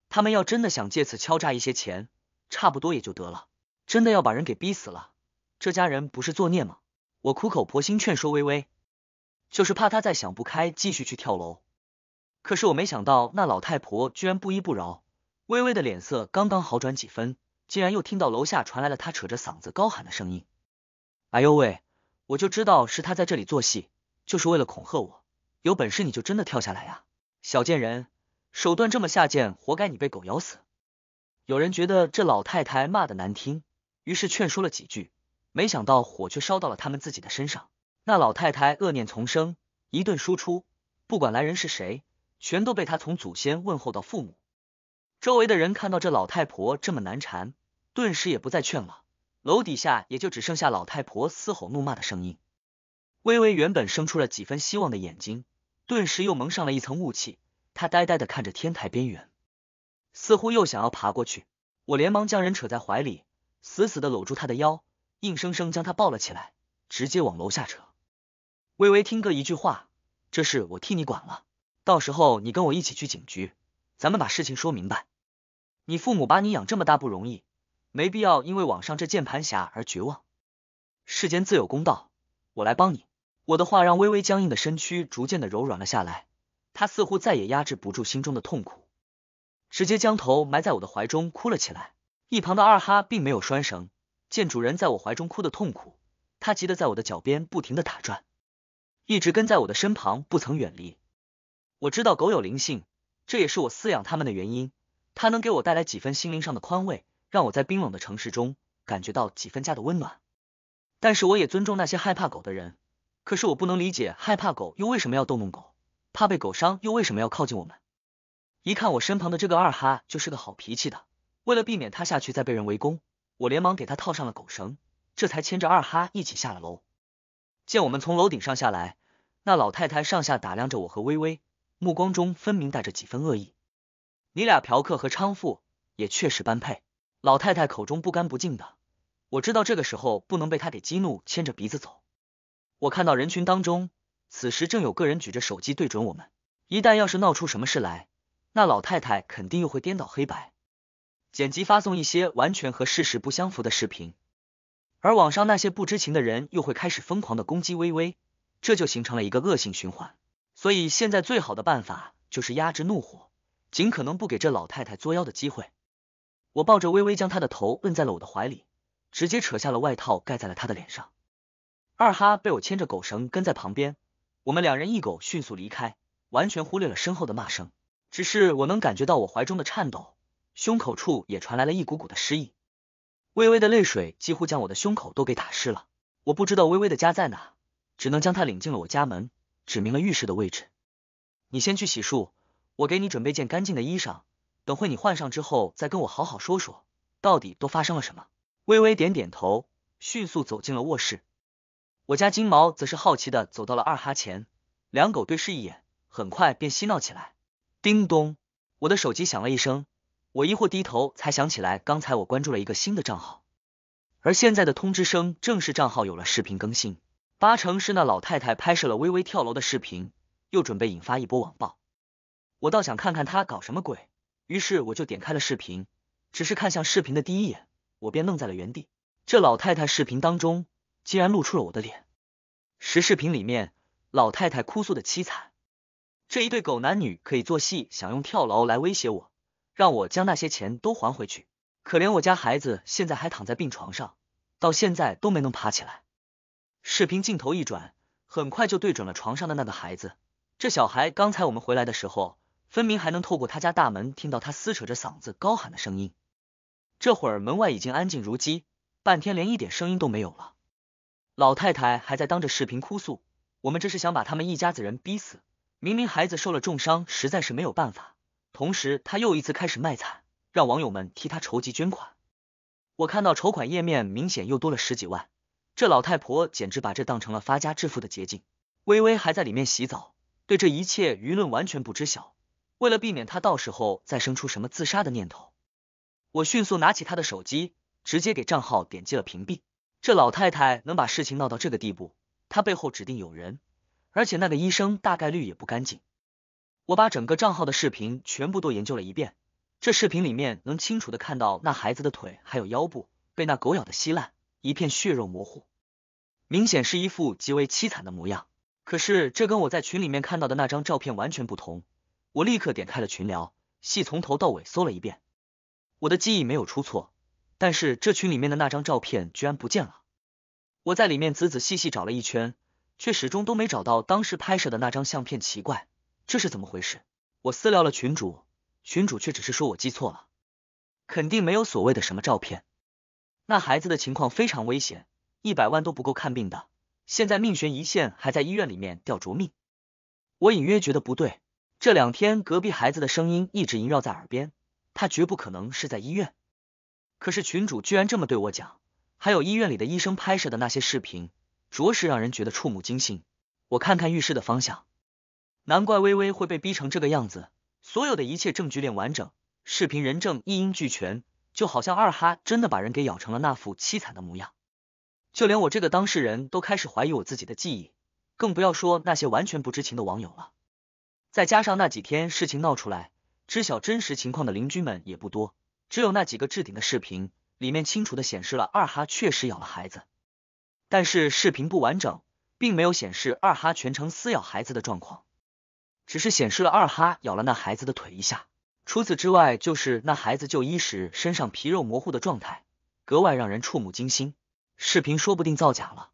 他们要真的想借此敲诈一些钱，差不多也就得了。真的要把人给逼死了，这家人不是作孽吗？我苦口婆心劝说微微，就是怕她再想不开，继续去跳楼。可是我没想到，那老太婆居然不依不饶。微微的脸色刚刚好转几分，竟然又听到楼下传来了她扯着嗓子高喊的声音：“哎呦喂！我就知道是她在这里做戏，就是为了恐吓我。有本事你就真的跳下来呀！”小贱人，手段这么下贱，活该你被狗咬死！有人觉得这老太太骂的难听，于是劝说了几句，没想到火却烧到了他们自己的身上。那老太太恶念丛生，一顿输出，不管来人是谁，全都被她从祖先问候到父母。周围的人看到这老太婆这么难缠，顿时也不再劝了。楼底下也就只剩下老太婆嘶吼怒骂的声音。微微原本生出了几分希望的眼睛。顿时又蒙上了一层雾气，他呆呆的看着天台边缘，似乎又想要爬过去。我连忙将人扯在怀里，死死的搂住他的腰，硬生生将他抱了起来，直接往楼下扯。微微听哥一句话，这事我替你管了，到时候你跟我一起去警局，咱们把事情说明白。你父母把你养这么大不容易，没必要因为网上这键盘侠而绝望。世间自有公道，我来帮你。我的话让微微僵硬的身躯逐渐的柔软了下来，他似乎再也压制不住心中的痛苦，直接将头埋在我的怀中哭了起来。一旁的二哈并没有拴绳，见主人在我怀中哭的痛苦，他急得在我的脚边不停的打转，一直跟在我的身旁不曾远离。我知道狗有灵性，这也是我饲养它们的原因，它能给我带来几分心灵上的宽慰，让我在冰冷的城市中感觉到几分家的温暖。但是我也尊重那些害怕狗的人。可是我不能理解，害怕狗又为什么要逗弄狗？怕被狗伤又为什么要靠近我们？一看我身旁的这个二哈就是个好脾气的，为了避免他下去再被人围攻，我连忙给他套上了狗绳，这才牵着二哈一起下了楼。见我们从楼顶上下来，那老太太上下打量着我和微微，目光中分明带着几分恶意。你俩嫖客和娼妇也确实般配，老太太口中不干不净的。我知道这个时候不能被她给激怒，牵着鼻子走。我看到人群当中，此时正有个人举着手机对准我们。一旦要是闹出什么事来，那老太太肯定又会颠倒黑白，剪辑发送一些完全和事实不相符的视频，而网上那些不知情的人又会开始疯狂的攻击微微，这就形成了一个恶性循环。所以现在最好的办法就是压制怒火，尽可能不给这老太太作妖的机会。我抱着微微，将她的头摁在了我的怀里，直接扯下了外套盖在了她的脸上。二哈被我牵着狗绳跟在旁边，我们两人一狗迅速离开，完全忽略了身后的骂声。只是我能感觉到我怀中的颤抖，胸口处也传来了一股股的湿意，微微的泪水几乎将我的胸口都给打湿了。我不知道微微的家在哪，只能将她领进了我家门，指明了浴室的位置。你先去洗漱，我给你准备件干净的衣裳，等会你换上之后再跟我好好说说，到底都发生了什么。微微点点头，迅速走进了卧室。我家金毛则是好奇的走到了二哈前，两狗对视一眼，很快便嬉闹起来。叮咚，我的手机响了一声，我疑惑低头才想起来，刚才我关注了一个新的账号，而现在的通知声正是账号有了视频更新，八成是那老太太拍摄了微微跳楼的视频，又准备引发一波网暴。我倒想看看她搞什么鬼，于是我就点开了视频，只是看向视频的第一眼，我便愣在了原地，这老太太视频当中。竟然露出了我的脸，时视频里面老太太哭诉的凄惨。这一对狗男女可以做戏，想用跳楼来威胁我，让我将那些钱都还回去。可怜我家孩子现在还躺在病床上，到现在都没能爬起来。视频镜头一转，很快就对准了床上的那个孩子。这小孩刚才我们回来的时候，分明还能透过他家大门听到他撕扯着嗓子高喊的声音。这会儿门外已经安静如鸡，半天连一点声音都没有了。老太太还在当着视频哭诉，我们这是想把他们一家子人逼死。明明孩子受了重伤，实在是没有办法。同时，他又一次开始卖惨，让网友们替他筹集捐款。我看到筹款页面明显又多了十几万，这老太婆简直把这当成了发家致富的捷径。微微还在里面洗澡，对这一切舆论完全不知晓。为了避免她到时候再生出什么自杀的念头，我迅速拿起她的手机，直接给账号点击了屏蔽。这老太太能把事情闹到这个地步，她背后指定有人，而且那个医生大概率也不干净。我把整个账号的视频全部都研究了一遍，这视频里面能清楚的看到那孩子的腿还有腰部被那狗咬的稀烂，一片血肉模糊，明显是一副极为凄惨的模样。可是这跟我在群里面看到的那张照片完全不同。我立刻点开了群聊，系从头到尾搜了一遍，我的记忆没有出错。但是这群里面的那张照片居然不见了，我在里面仔仔细细找了一圈，却始终都没找到当时拍摄的那张相片，奇怪，这是怎么回事？我私聊了群主，群主却只是说我记错了，肯定没有所谓的什么照片。那孩子的情况非常危险，一百万都不够看病的，现在命悬一线，还在医院里面吊着命。我隐约觉得不对，这两天隔壁孩子的声音一直萦绕在耳边，他绝不可能是在医院。可是群主居然这么对我讲，还有医院里的医生拍摄的那些视频，着实让人觉得触目惊心。我看看浴室的方向，难怪微微会被逼成这个样子。所有的一切证据链完整，视频、人证一应俱全，就好像二哈真的把人给咬成了那副凄惨的模样。就连我这个当事人都开始怀疑我自己的记忆，更不要说那些完全不知情的网友了。再加上那几天事情闹出来，知晓真实情况的邻居们也不多。只有那几个置顶的视频，里面清楚的显示了二哈确实咬了孩子，但是视频不完整，并没有显示二哈全程撕咬孩子的状况，只是显示了二哈咬了那孩子的腿一下。除此之外，就是那孩子就医时身上皮肉模糊的状态，格外让人触目惊心。视频说不定造假了。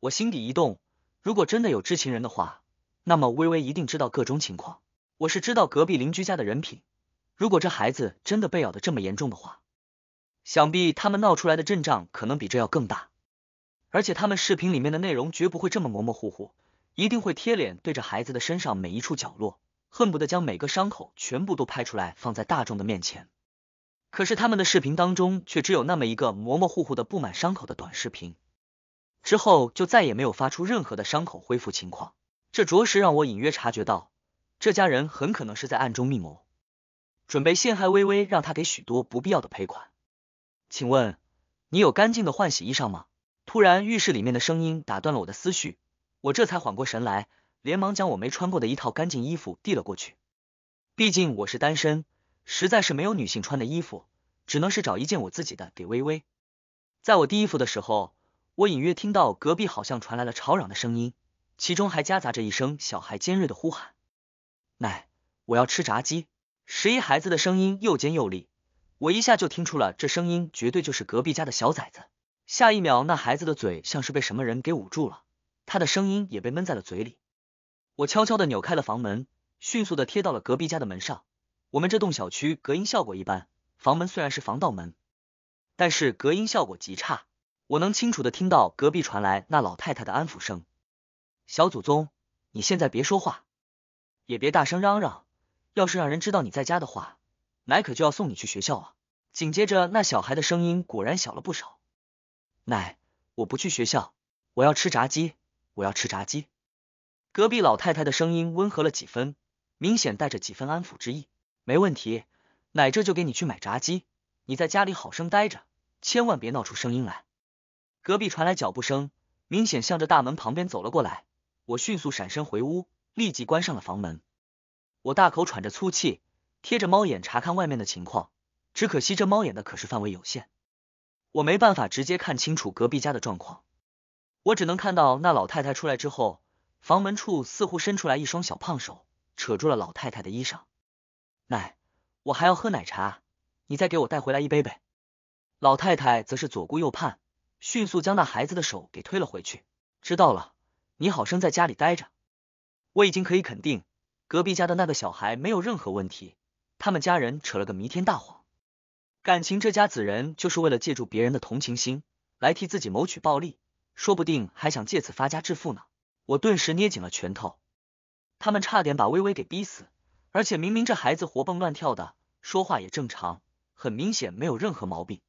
我心底一动，如果真的有知情人的话，那么微微一定知道各种情况。我是知道隔壁邻居家的人品。如果这孩子真的被咬的这么严重的话，想必他们闹出来的阵仗可能比这要更大。而且他们视频里面的内容绝不会这么模模糊糊，一定会贴脸对着孩子的身上每一处角落，恨不得将每个伤口全部都拍出来放在大众的面前。可是他们的视频当中却只有那么一个模模糊糊的布满伤口的短视频，之后就再也没有发出任何的伤口恢复情况。这着实让我隐约察觉到，这家人很可能是在暗中密谋。准备陷害微微，让他给许多不必要的赔款。请问你有干净的换洗衣裳吗？突然，浴室里面的声音打断了我的思绪，我这才缓过神来，连忙将我没穿过的一套干净衣服递了过去。毕竟我是单身，实在是没有女性穿的衣服，只能是找一件我自己的给微微。在我递衣服的时候，我隐约听到隔壁好像传来了吵嚷的声音，其中还夹杂着一声小孩尖锐的呼喊：“奶，我要吃炸鸡。”十一孩子的声音又尖又厉，我一下就听出了，这声音绝对就是隔壁家的小崽子。下一秒，那孩子的嘴像是被什么人给捂住了，他的声音也被闷在了嘴里。我悄悄的扭开了房门，迅速的贴到了隔壁家的门上。我们这栋小区隔音效果一般，房门虽然是防盗门，但是隔音效果极差。我能清楚的听到隔壁传来那老太太的安抚声：“小祖宗，你现在别说话，也别大声嚷嚷。”要是让人知道你在家的话，奶可就要送你去学校了。紧接着，那小孩的声音果然小了不少。奶，我不去学校，我要吃炸鸡，我要吃炸鸡。隔壁老太太的声音温和了几分，明显带着几分安抚之意。没问题，奶这就给你去买炸鸡，你在家里好生待着，千万别闹出声音来。隔壁传来脚步声，明显向着大门旁边走了过来。我迅速闪身回屋，立即关上了房门。我大口喘着粗气，贴着猫眼查看外面的情况。只可惜这猫眼的可视范围有限，我没办法直接看清楚隔壁家的状况。我只能看到那老太太出来之后，房门处似乎伸出来一双小胖手，扯住了老太太的衣裳。奶，我还要喝奶茶，你再给我带回来一杯呗。老太太则是左顾右盼，迅速将那孩子的手给推了回去。知道了，你好生在家里待着。我已经可以肯定。隔壁家的那个小孩没有任何问题，他们家人扯了个弥天大谎，感情这家子人就是为了借助别人的同情心来替自己谋取暴利，说不定还想借此发家致富呢。我顿时捏紧了拳头，他们差点把微微给逼死，而且明明这孩子活蹦乱跳的，说话也正常，很明显没有任何毛病。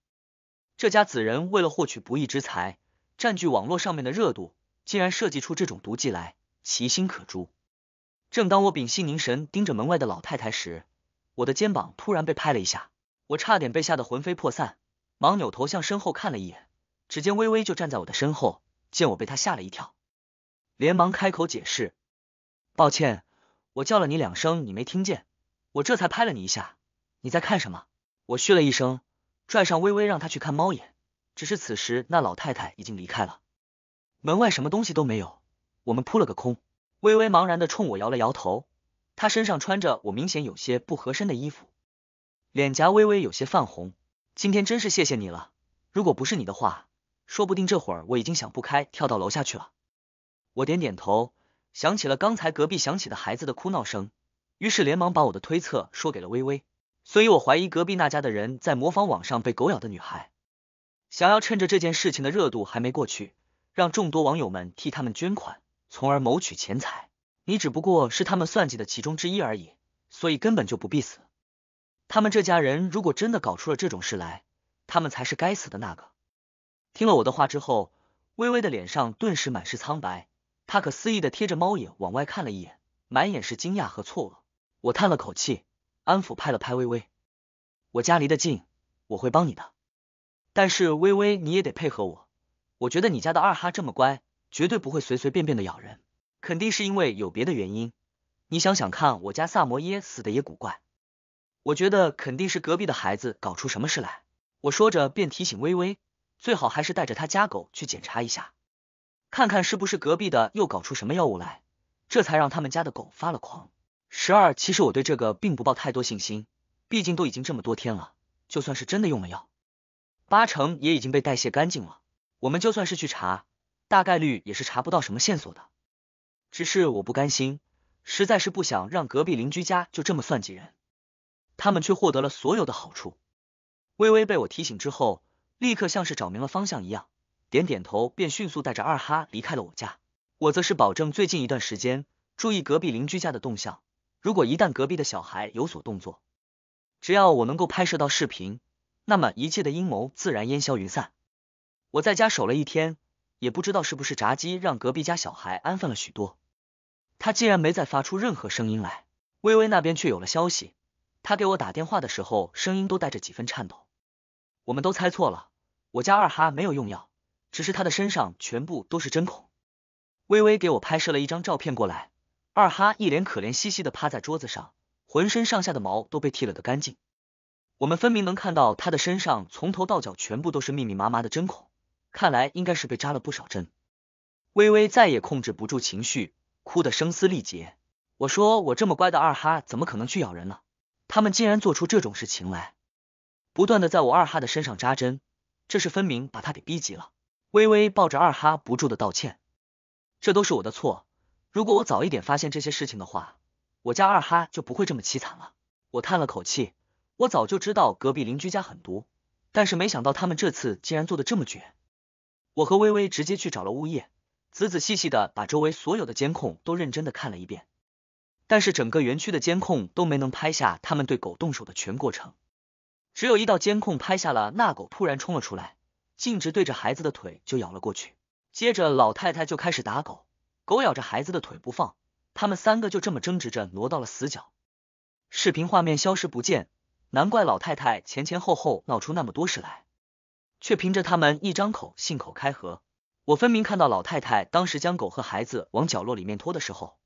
这家子人为了获取不义之财，占据网络上面的热度，竟然设计出这种毒计来，其心可诛。正当我屏息凝神盯着门外的老太太时，我的肩膀突然被拍了一下，我差点被吓得魂飞魄散，忙扭头向身后看了一眼，只见微微就站在我的身后，见我被她吓了一跳，连忙开口解释：“抱歉，我叫了你两声，你没听见，我这才拍了你一下。你在看什么？”我嘘了一声，拽上微微，让她去看猫眼。只是此时那老太太已经离开了，门外什么东西都没有，我们扑了个空。微微茫然的冲我摇了摇头，他身上穿着我明显有些不合身的衣服，脸颊微微有些泛红。今天真是谢谢你了，如果不是你的话，说不定这会儿我已经想不开跳到楼下去了。我点点头，想起了刚才隔壁响起的孩子的哭闹声，于是连忙把我的推测说给了微微。所以我怀疑隔壁那家的人在模仿网上被狗咬的女孩，想要趁着这件事情的热度还没过去，让众多网友们替他们捐款。从而谋取钱财，你只不过是他们算计的其中之一而已，所以根本就不必死。他们这家人如果真的搞出了这种事来，他们才是该死的那个。听了我的话之后，微微的脸上顿时满是苍白，他可思议的贴着猫眼往外看了一眼，满眼是惊讶和错愕。我叹了口气，安抚拍了拍微微。我家离得近，我会帮你的，但是微微你也得配合我。我觉得你家的二哈这么乖。绝对不会随随便便的咬人，肯定是因为有别的原因。你想想看，我家萨摩耶死的也古怪，我觉得肯定是隔壁的孩子搞出什么事来。我说着便提醒微微，最好还是带着他家狗去检查一下，看看是不是隔壁的又搞出什么药物来，这才让他们家的狗发了狂。十二，其实我对这个并不抱太多信心，毕竟都已经这么多天了，就算是真的用了药，八成也已经被代谢干净了。我们就算是去查。大概率也是查不到什么线索的，只是我不甘心，实在是不想让隔壁邻居家就这么算计人，他们却获得了所有的好处。微微被我提醒之后，立刻像是找明了方向一样，点点头，便迅速带着二哈离开了我家。我则是保证最近一段时间注意隔壁邻居家的动向，如果一旦隔壁的小孩有所动作，只要我能够拍摄到视频，那么一切的阴谋自然烟消云散。我在家守了一天。也不知道是不是炸鸡让隔壁家小孩安分了许多，他竟然没再发出任何声音来。微微那边却有了消息，他给我打电话的时候，声音都带着几分颤抖。我们都猜错了，我家二哈没有用药，只是他的身上全部都是针孔。微微给我拍摄了一张照片过来，二哈一脸可怜兮兮的趴在桌子上，浑身上下的毛都被剃了个干净。我们分明能看到他的身上从头到脚全部都是密密麻麻的针孔。看来应该是被扎了不少针，微微再也控制不住情绪，哭得声嘶力竭。我说我这么乖的二哈怎么可能去咬人呢？他们竟然做出这种事情来，不断的在我二哈的身上扎针，这是分明把他给逼急了。微微抱着二哈不住的道歉，这都是我的错。如果我早一点发现这些事情的话，我家二哈就不会这么凄惨了。我叹了口气，我早就知道隔壁邻居家很毒，但是没想到他们这次竟然做的这么绝。我和微微直接去找了物业，仔仔细细的把周围所有的监控都认真的看了一遍，但是整个园区的监控都没能拍下他们对狗动手的全过程，只有一道监控拍下了那狗突然冲了出来，径直对着孩子的腿就咬了过去，接着老太太就开始打狗，狗咬着孩子的腿不放，他们三个就这么争执着挪到了死角，视频画面消失不见，难怪老太太前前后后闹出那么多事来。却凭着他们一张口信口开河，我分明看到老太太当时将狗和孩子往角落里面拖的时候，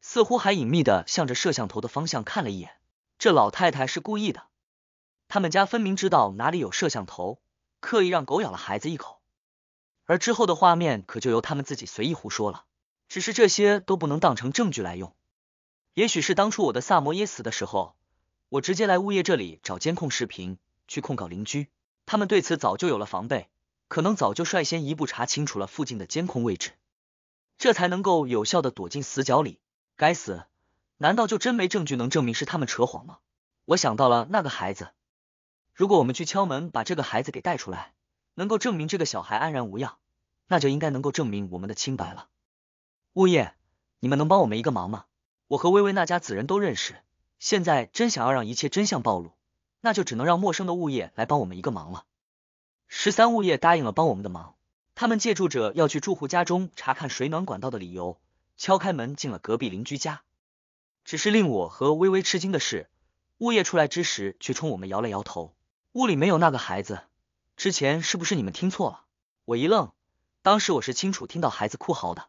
似乎还隐秘的向着摄像头的方向看了一眼。这老太太是故意的，他们家分明知道哪里有摄像头，刻意让狗咬了孩子一口，而之后的画面可就由他们自己随意胡说了。只是这些都不能当成证据来用。也许是当初我的萨摩耶死的时候，我直接来物业这里找监控视频去控告邻居。他们对此早就有了防备，可能早就率先一步查清楚了附近的监控位置，这才能够有效的躲进死角里。该死，难道就真没证据能证明是他们扯谎吗？我想到了那个孩子，如果我们去敲门把这个孩子给带出来，能够证明这个小孩安然无恙，那就应该能够证明我们的清白了。物业，你们能帮我们一个忙吗？我和薇薇那家子人都认识，现在真想要让一切真相暴露。那就只能让陌生的物业来帮我们一个忙了。十三物业答应了帮我们的忙，他们借助着要去住户家中查看水暖管道的理由，敲开门进了隔壁邻居家。只是令我和微微吃惊的是，物业出来之时却冲我们摇了摇头，屋里没有那个孩子。之前是不是你们听错了？我一愣，当时我是清楚听到孩子哭嚎的，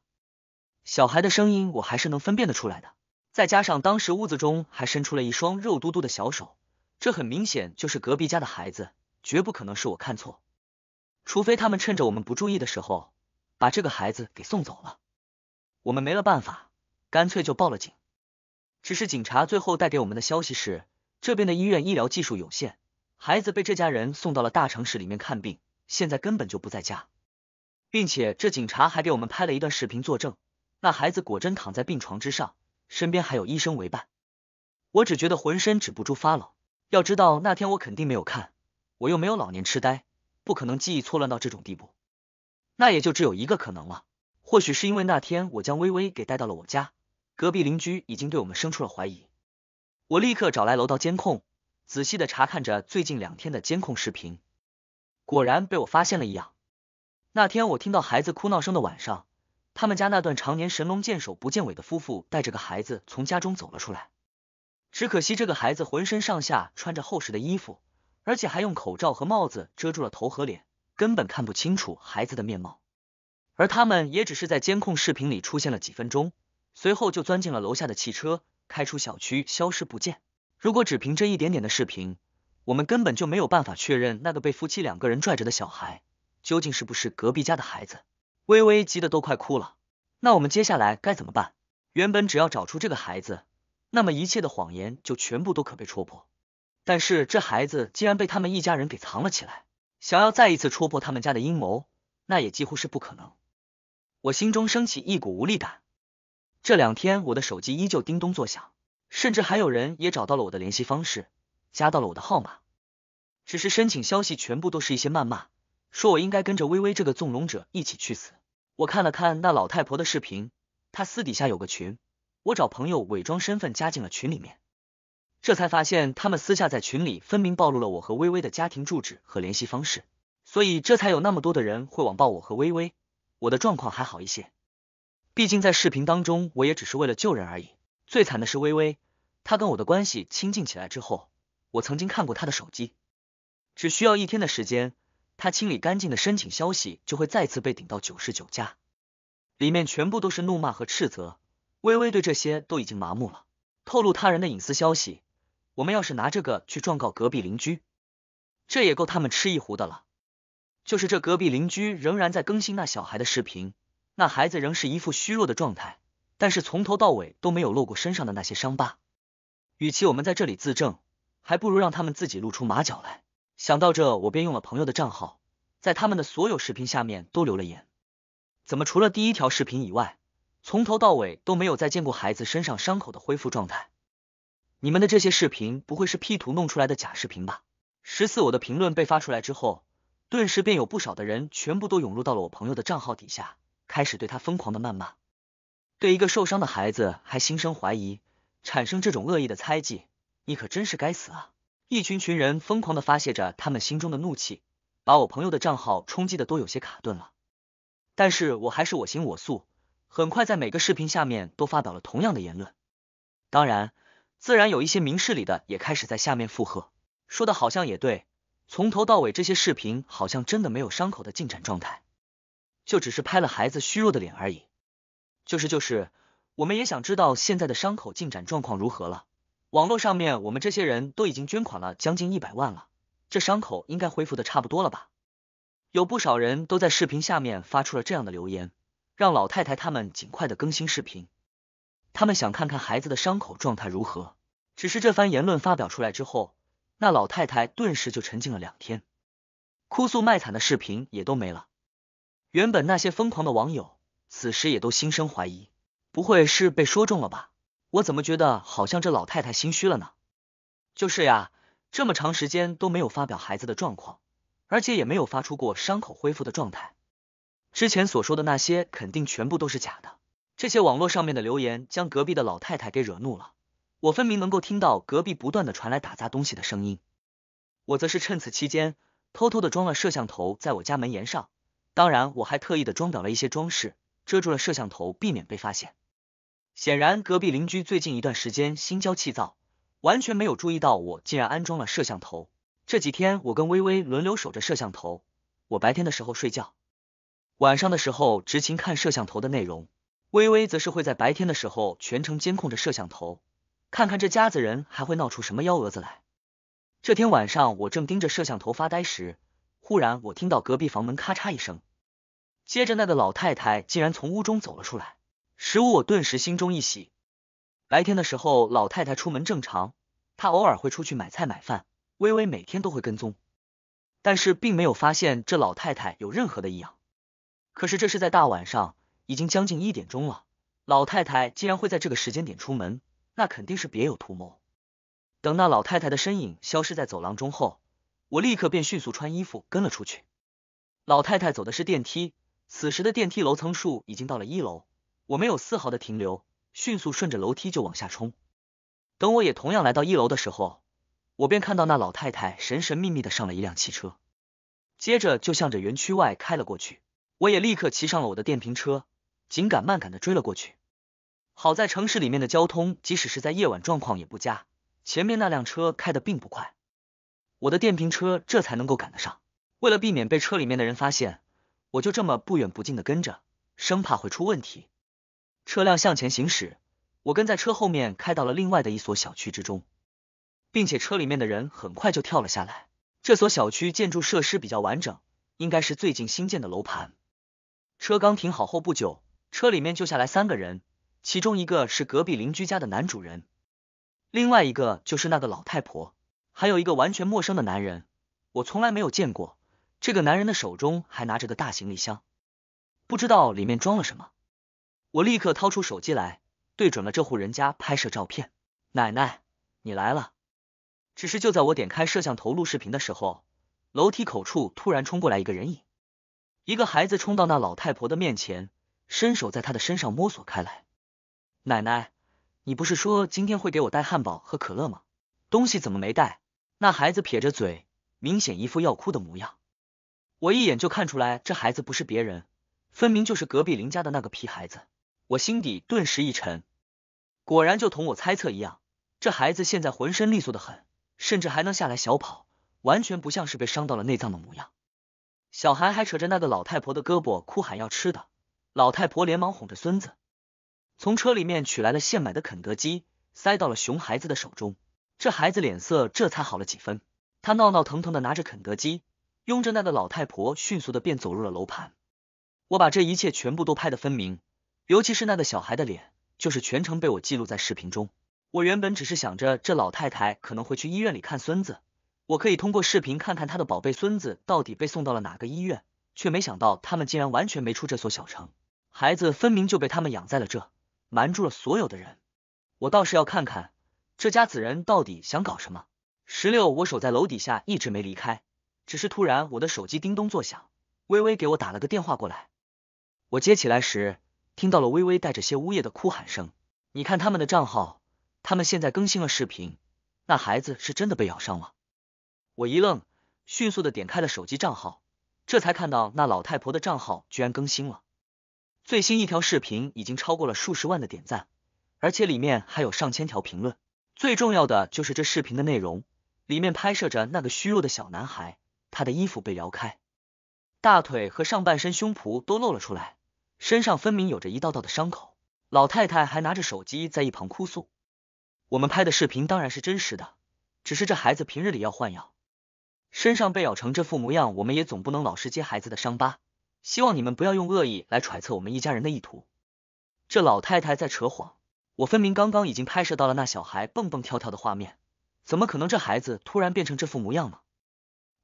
小孩的声音我还是能分辨得出来的。再加上当时屋子中还伸出了一双肉嘟嘟的小手。这很明显就是隔壁家的孩子，绝不可能是我看错，除非他们趁着我们不注意的时候把这个孩子给送走了。我们没了办法，干脆就报了警。只是警察最后带给我们的消息是，这边的医院医疗技术有限，孩子被这家人送到了大城市里面看病，现在根本就不在家，并且这警察还给我们拍了一段视频作证，那孩子果真躺在病床之上，身边还有医生为伴。我只觉得浑身止不住发冷。要知道那天我肯定没有看，我又没有老年痴呆，不可能记忆错乱到这种地步。那也就只有一个可能了，或许是因为那天我将微微给带到了我家，隔壁邻居已经对我们生出了怀疑。我立刻找来楼道监控，仔细的查看着最近两天的监控视频，果然被我发现了一样。那天我听到孩子哭闹声的晚上，他们家那段常年神龙见首不见尾的夫妇带着个孩子从家中走了出来。只可惜，这个孩子浑身上下穿着厚实的衣服，而且还用口罩和帽子遮住了头和脸，根本看不清楚孩子的面貌。而他们也只是在监控视频里出现了几分钟，随后就钻进了楼下的汽车，开出小区，消失不见。如果只凭这一点点的视频，我们根本就没有办法确认那个被夫妻两个人拽着的小孩究竟是不是隔壁家的孩子。微微急得都快哭了。那我们接下来该怎么办？原本只要找出这个孩子。那么一切的谎言就全部都可被戳破，但是这孩子竟然被他们一家人给藏了起来，想要再一次戳破他们家的阴谋，那也几乎是不可能。我心中升起一股无力感。这两天我的手机依旧叮咚作响，甚至还有人也找到了我的联系方式，加到了我的号码，只是申请消息全部都是一些谩骂，说我应该跟着微微这个纵容者一起去死。我看了看那老太婆的视频，她私底下有个群。我找朋友伪装身份加进了群里面，这才发现他们私下在群里分明暴露了我和微微的家庭住址和联系方式，所以这才有那么多的人会网暴我和微微。我的状况还好一些，毕竟在视频当中我也只是为了救人而已。最惨的是微微，她跟我的关系亲近起来之后，我曾经看过她的手机，只需要一天的时间，她清理干净的申请消息就会再次被顶到九十九家，里面全部都是怒骂和斥责。微微对这些都已经麻木了。透露他人的隐私消息，我们要是拿这个去状告隔壁邻居，这也够他们吃一壶的了。就是这隔壁邻居仍然在更新那小孩的视频，那孩子仍是一副虚弱的状态，但是从头到尾都没有露过身上的那些伤疤。与其我们在这里自证，还不如让他们自己露出马脚来。想到这，我便用了朋友的账号，在他们的所有视频下面都留了言。怎么除了第一条视频以外？从头到尾都没有再见过孩子身上伤口的恢复状态。你们的这些视频不会是 P 图弄出来的假视频吧？十四，我的评论被发出来之后，顿时便有不少的人全部都涌入到了我朋友的账号底下，开始对他疯狂的谩骂。对一个受伤的孩子还心生怀疑，产生这种恶意的猜忌，你可真是该死啊！一群群人疯狂的发泄着他们心中的怒气，把我朋友的账号冲击的都有些卡顿了。但是我还是我行我素。很快，在每个视频下面都发表了同样的言论。当然，自然有一些明事理的也开始在下面附和，说的好像也对。从头到尾，这些视频好像真的没有伤口的进展状态，就只是拍了孩子虚弱的脸而已。就是就是，我们也想知道现在的伤口进展状况如何了。网络上面，我们这些人都已经捐款了将近一百万了，这伤口应该恢复的差不多了吧？有不少人都在视频下面发出了这样的留言。让老太太他们尽快的更新视频，他们想看看孩子的伤口状态如何。只是这番言论发表出来之后，那老太太顿时就沉静了两天，哭诉卖惨的视频也都没了。原本那些疯狂的网友，此时也都心生怀疑，不会是被说中了吧？我怎么觉得好像这老太太心虚了呢？就是呀，这么长时间都没有发表孩子的状况，而且也没有发出过伤口恢复的状态。之前所说的那些肯定全部都是假的，这些网络上面的留言将隔壁的老太太给惹怒了。我分明能够听到隔壁不断的传来打砸东西的声音，我则是趁此期间偷偷的装了摄像头在我家门沿上，当然我还特意的装裱了一些装饰，遮住了摄像头，避免被发现。显然隔壁邻居最近一段时间心焦气躁，完全没有注意到我竟然安装了摄像头。这几天我跟微微轮流守着摄像头，我白天的时候睡觉。晚上的时候执勤看摄像头的内容，微微则是会在白天的时候全程监控着摄像头，看看这家子人还会闹出什么幺蛾子来。这天晚上，我正盯着摄像头发呆时，忽然我听到隔壁房门咔嚓一声，接着那个老太太竟然从屋中走了出来。十五，我顿时心中一喜。白天的时候，老太太出门正常，她偶尔会出去买菜买饭，微微每天都会跟踪，但是并没有发现这老太太有任何的异样。可是这是在大晚上，已经将近一点钟了，老太太竟然会在这个时间点出门，那肯定是别有图谋。等那老太太的身影消失在走廊中后，我立刻便迅速穿衣服跟了出去。老太太走的是电梯，此时的电梯楼层数已经到了一楼，我没有丝毫的停留，迅速顺着楼梯就往下冲。等我也同样来到一楼的时候，我便看到那老太太神神秘秘的上了一辆汽车，接着就向着园区外开了过去。我也立刻骑上了我的电瓶车，紧赶慢赶的追了过去。好在城市里面的交通，即使是在夜晚状况也不佳。前面那辆车开的并不快，我的电瓶车这才能够赶得上。为了避免被车里面的人发现，我就这么不远不近的跟着，生怕会出问题。车辆向前行驶，我跟在车后面开到了另外的一所小区之中，并且车里面的人很快就跳了下来。这所小区建筑设施比较完整，应该是最近新建的楼盘。车刚停好后不久，车里面就下来三个人，其中一个是隔壁邻居家的男主人，另外一个就是那个老太婆，还有一个完全陌生的男人，我从来没有见过。这个男人的手中还拿着个大行李箱，不知道里面装了什么。我立刻掏出手机来，对准了这户人家拍摄照片。奶奶，你来了。只是就在我点开摄像头录视频的时候，楼梯口处突然冲过来一个人影。一个孩子冲到那老太婆的面前，伸手在她的身上摸索开来。奶奶，你不是说今天会给我带汉堡和可乐吗？东西怎么没带？那孩子撇着嘴，明显一副要哭的模样。我一眼就看出来，这孩子不是别人，分明就是隔壁邻家的那个皮孩子。我心底顿时一沉，果然就同我猜测一样，这孩子现在浑身利索的很，甚至还能下来小跑，完全不像是被伤到了内脏的模样。小孩还扯着那个老太婆的胳膊，哭喊要吃的。老太婆连忙哄着孙子，从车里面取来了现买的肯德基，塞到了熊孩子的手中。这孩子脸色这才好了几分。他闹闹腾腾的拿着肯德基，拥着那个老太婆，迅速的便走入了楼盘。我把这一切全部都拍的分明，尤其是那个小孩的脸，就是全程被我记录在视频中。我原本只是想着这老太太可能会去医院里看孙子。我可以通过视频看看他的宝贝孙子到底被送到了哪个医院，却没想到他们竟然完全没出这所小城，孩子分明就被他们养在了这，瞒住了所有的人。我倒是要看看这家子人到底想搞什么。十六，我守在楼底下一直没离开，只是突然我的手机叮咚作响，微微给我打了个电话过来。我接起来时听到了微微带着些呜咽的哭喊声。你看他们的账号，他们现在更新了视频，那孩子是真的被咬伤了。我一愣，迅速的点开了手机账号，这才看到那老太婆的账号居然更新了，最新一条视频已经超过了数十万的点赞，而且里面还有上千条评论。最重要的就是这视频的内容，里面拍摄着那个虚弱的小男孩，他的衣服被撩开，大腿和上半身、胸脯都露了出来，身上分明有着一道道的伤口。老太太还拿着手机在一旁哭诉：“我们拍的视频当然是真实的，只是这孩子平日里要换药。”身上被咬成这副模样，我们也总不能老是揭孩子的伤疤。希望你们不要用恶意来揣测我们一家人的意图。这老太太在扯谎，我分明刚刚已经拍摄到了那小孩蹦蹦跳跳的画面，怎么可能这孩子突然变成这副模样呢？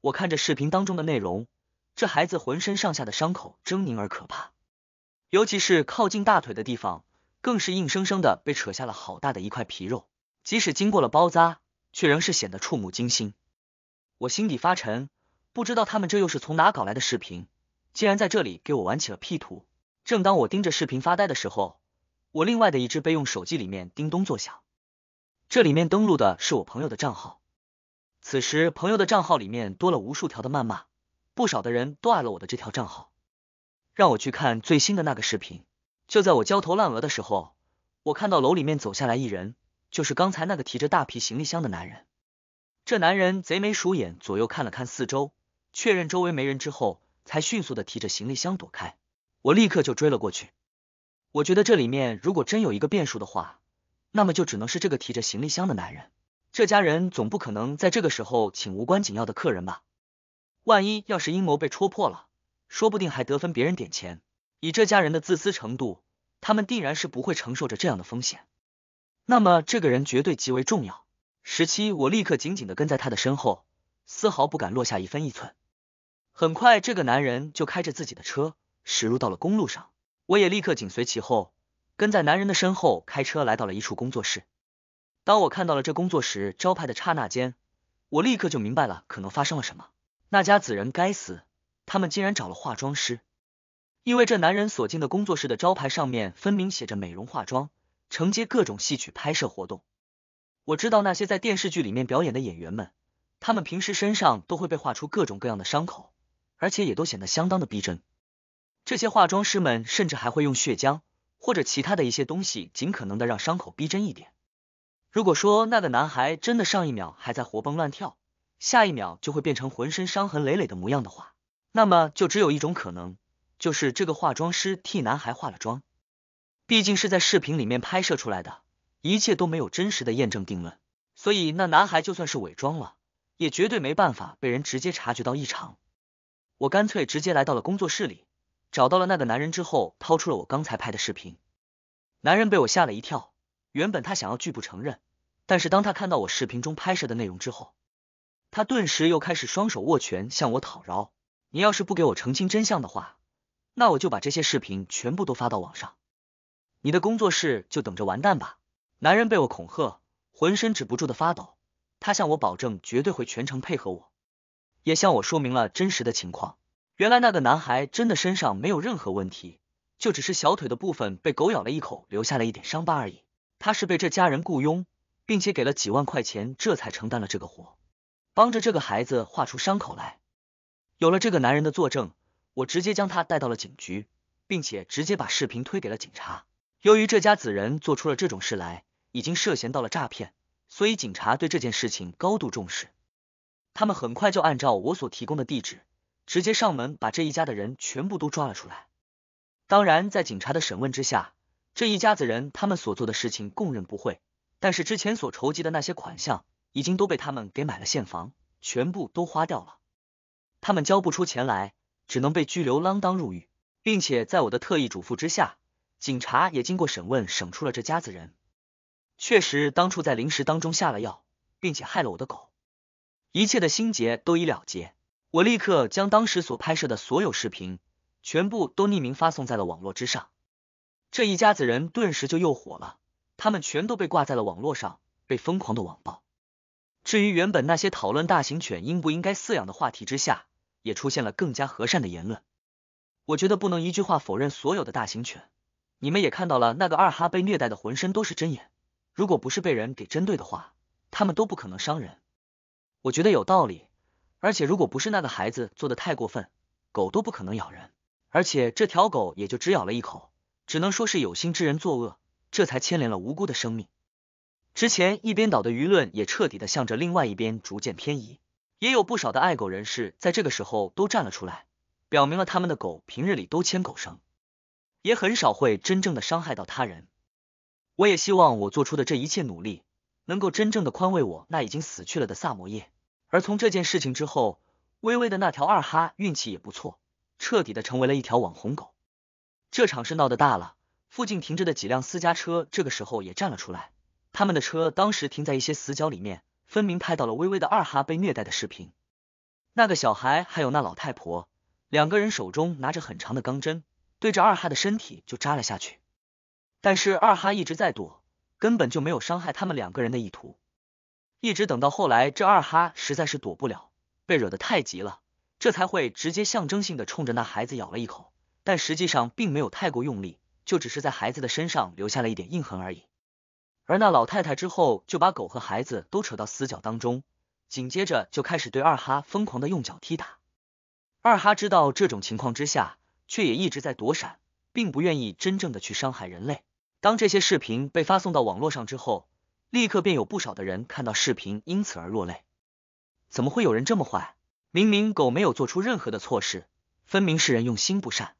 我看着视频当中的内容，这孩子浑身上下的伤口狰狞而可怕，尤其是靠近大腿的地方，更是硬生生的被扯下了好大的一块皮肉，即使经过了包扎，却仍是显得触目惊心。我心底发沉，不知道他们这又是从哪搞来的视频，竟然在这里给我玩起了 P 图。正当我盯着视频发呆的时候，我另外的一只备用手机里面叮咚作响，这里面登录的是我朋友的账号。此时，朋友的账号里面多了无数条的谩骂，不少的人都爱了我的这条账号，让我去看最新的那个视频。就在我焦头烂额的时候，我看到楼里面走下来一人，就是刚才那个提着大皮行李箱的男人。这男人贼眉鼠眼，左右看了看四周，确认周围没人之后，才迅速的提着行李箱躲开。我立刻就追了过去。我觉得这里面如果真有一个变数的话，那么就只能是这个提着行李箱的男人。这家人总不可能在这个时候请无关紧要的客人吧？万一要是阴谋被戳破了，说不定还得分别人点钱。以这家人的自私程度，他们定然是不会承受着这样的风险。那么这个人绝对极为重要。十七，我立刻紧紧的跟在他的身后，丝毫不敢落下一分一寸。很快，这个男人就开着自己的车驶入到了公路上，我也立刻紧随其后，跟在男人的身后开车来到了一处工作室。当我看到了这工作室招牌的刹那间，我立刻就明白了可能发生了什么。那家子人该死，他们竟然找了化妆师，因为这男人所进的工作室的招牌上面分明写着美容化妆，承接各种戏曲拍摄活动。我知道那些在电视剧里面表演的演员们，他们平时身上都会被画出各种各样的伤口，而且也都显得相当的逼真。这些化妆师们甚至还会用血浆或者其他的一些东西，尽可能的让伤口逼真一点。如果说那个男孩真的上一秒还在活蹦乱跳，下一秒就会变成浑身伤痕累累的模样的话，那么就只有一种可能，就是这个化妆师替男孩化了妆，毕竟是在视频里面拍摄出来的。一切都没有真实的验证定论，所以那男孩就算是伪装了，也绝对没办法被人直接察觉到异常。我干脆直接来到了工作室里，找到了那个男人之后，掏出了我刚才拍的视频。男人被我吓了一跳，原本他想要拒不承认，但是当他看到我视频中拍摄的内容之后，他顿时又开始双手握拳向我讨饶。你要是不给我澄清真相的话，那我就把这些视频全部都发到网上，你的工作室就等着完蛋吧。男人被我恐吓，浑身止不住的发抖。他向我保证绝对会全程配合我，也向我说明了真实的情况。原来那个男孩真的身上没有任何问题，就只是小腿的部分被狗咬了一口，留下了一点伤疤而已。他是被这家人雇佣，并且给了几万块钱，这才承担了这个活，帮着这个孩子画出伤口来。有了这个男人的作证，我直接将他带到了警局，并且直接把视频推给了警察。由于这家子人做出了这种事来。已经涉嫌到了诈骗，所以警察对这件事情高度重视。他们很快就按照我所提供的地址，直接上门把这一家的人全部都抓了出来。当然，在警察的审问之下，这一家子人他们所做的事情供认不讳。但是之前所筹集的那些款项，已经都被他们给买了现房，全部都花掉了。他们交不出钱来，只能被拘留、锒铛入狱。并且在我的特意嘱咐之下，警察也经过审问，审出了这家子人。确实，当初在零食当中下了药，并且害了我的狗，一切的心结都已了结。我立刻将当时所拍摄的所有视频全部都匿名发送在了网络之上。这一家子人顿时就又火了，他们全都被挂在了网络上，被疯狂的网暴。至于原本那些讨论大型犬应不应该饲养的话题之下，也出现了更加和善的言论。我觉得不能一句话否认所有的大型犬。你们也看到了，那个二哈被虐待的浑身都是针眼。如果不是被人给针对的话，他们都不可能伤人。我觉得有道理，而且如果不是那个孩子做的太过分，狗都不可能咬人。而且这条狗也就只咬了一口，只能说是有心之人作恶，这才牵连了无辜的生命。之前一边倒的舆论也彻底的向着另外一边逐渐偏移，也有不少的爱狗人士在这个时候都站了出来，表明了他们的狗平日里都牵狗绳，也很少会真正的伤害到他人。我也希望我做出的这一切努力，能够真正的宽慰我那已经死去了的萨摩耶。而从这件事情之后，微微的那条二哈运气也不错，彻底的成为了一条网红狗。这场事闹得大了，附近停着的几辆私家车这个时候也站了出来。他们的车当时停在一些死角里面，分明拍到了微微的二哈被虐待的视频。那个小孩还有那老太婆，两个人手中拿着很长的钢针，对着二哈的身体就扎了下去。但是二哈一直在躲，根本就没有伤害他们两个人的意图。一直等到后来，这二哈实在是躲不了，被惹得太急了，这才会直接象征性的冲着那孩子咬了一口，但实际上并没有太过用力，就只是在孩子的身上留下了一点印痕而已。而那老太太之后就把狗和孩子都扯到死角当中，紧接着就开始对二哈疯狂的用脚踢打。二哈知道这种情况之下，却也一直在躲闪，并不愿意真正的去伤害人类。当这些视频被发送到网络上之后，立刻便有不少的人看到视频，因此而落泪。怎么会有人这么坏？明明狗没有做出任何的错事，分明是人用心不善。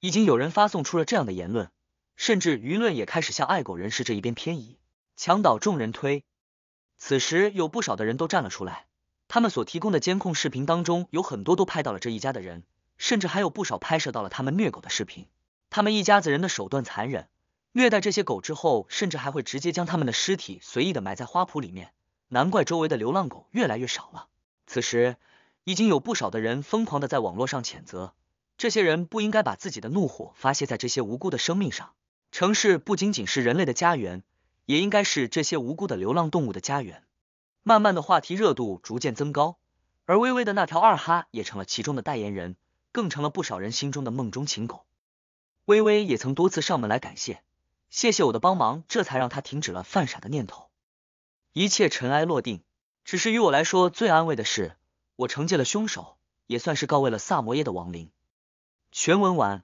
已经有人发送出了这样的言论，甚至舆论也开始向爱狗人士这一边偏移。墙倒众人推，此时有不少的人都站了出来。他们所提供的监控视频当中，有很多都拍到了这一家的人，甚至还有不少拍摄到了他们虐狗的视频。他们一家子人的手段残忍。虐待这些狗之后，甚至还会直接将它们的尸体随意的埋在花圃里面，难怪周围的流浪狗越来越少。了，此时已经有不少的人疯狂的在网络上谴责，这些人不应该把自己的怒火发泄在这些无辜的生命上。城市不仅仅是人类的家园，也应该是这些无辜的流浪动物的家园。慢慢的话题热度逐渐增高，而微微的那条二哈也成了其中的代言人，更成了不少人心中的梦中情狗。微微也曾多次上门来感谢。谢谢我的帮忙，这才让他停止了犯傻的念头。一切尘埃落定，只是于我来说最安慰的是，我惩戒了凶手，也算是告慰了萨摩耶的亡灵。全文完。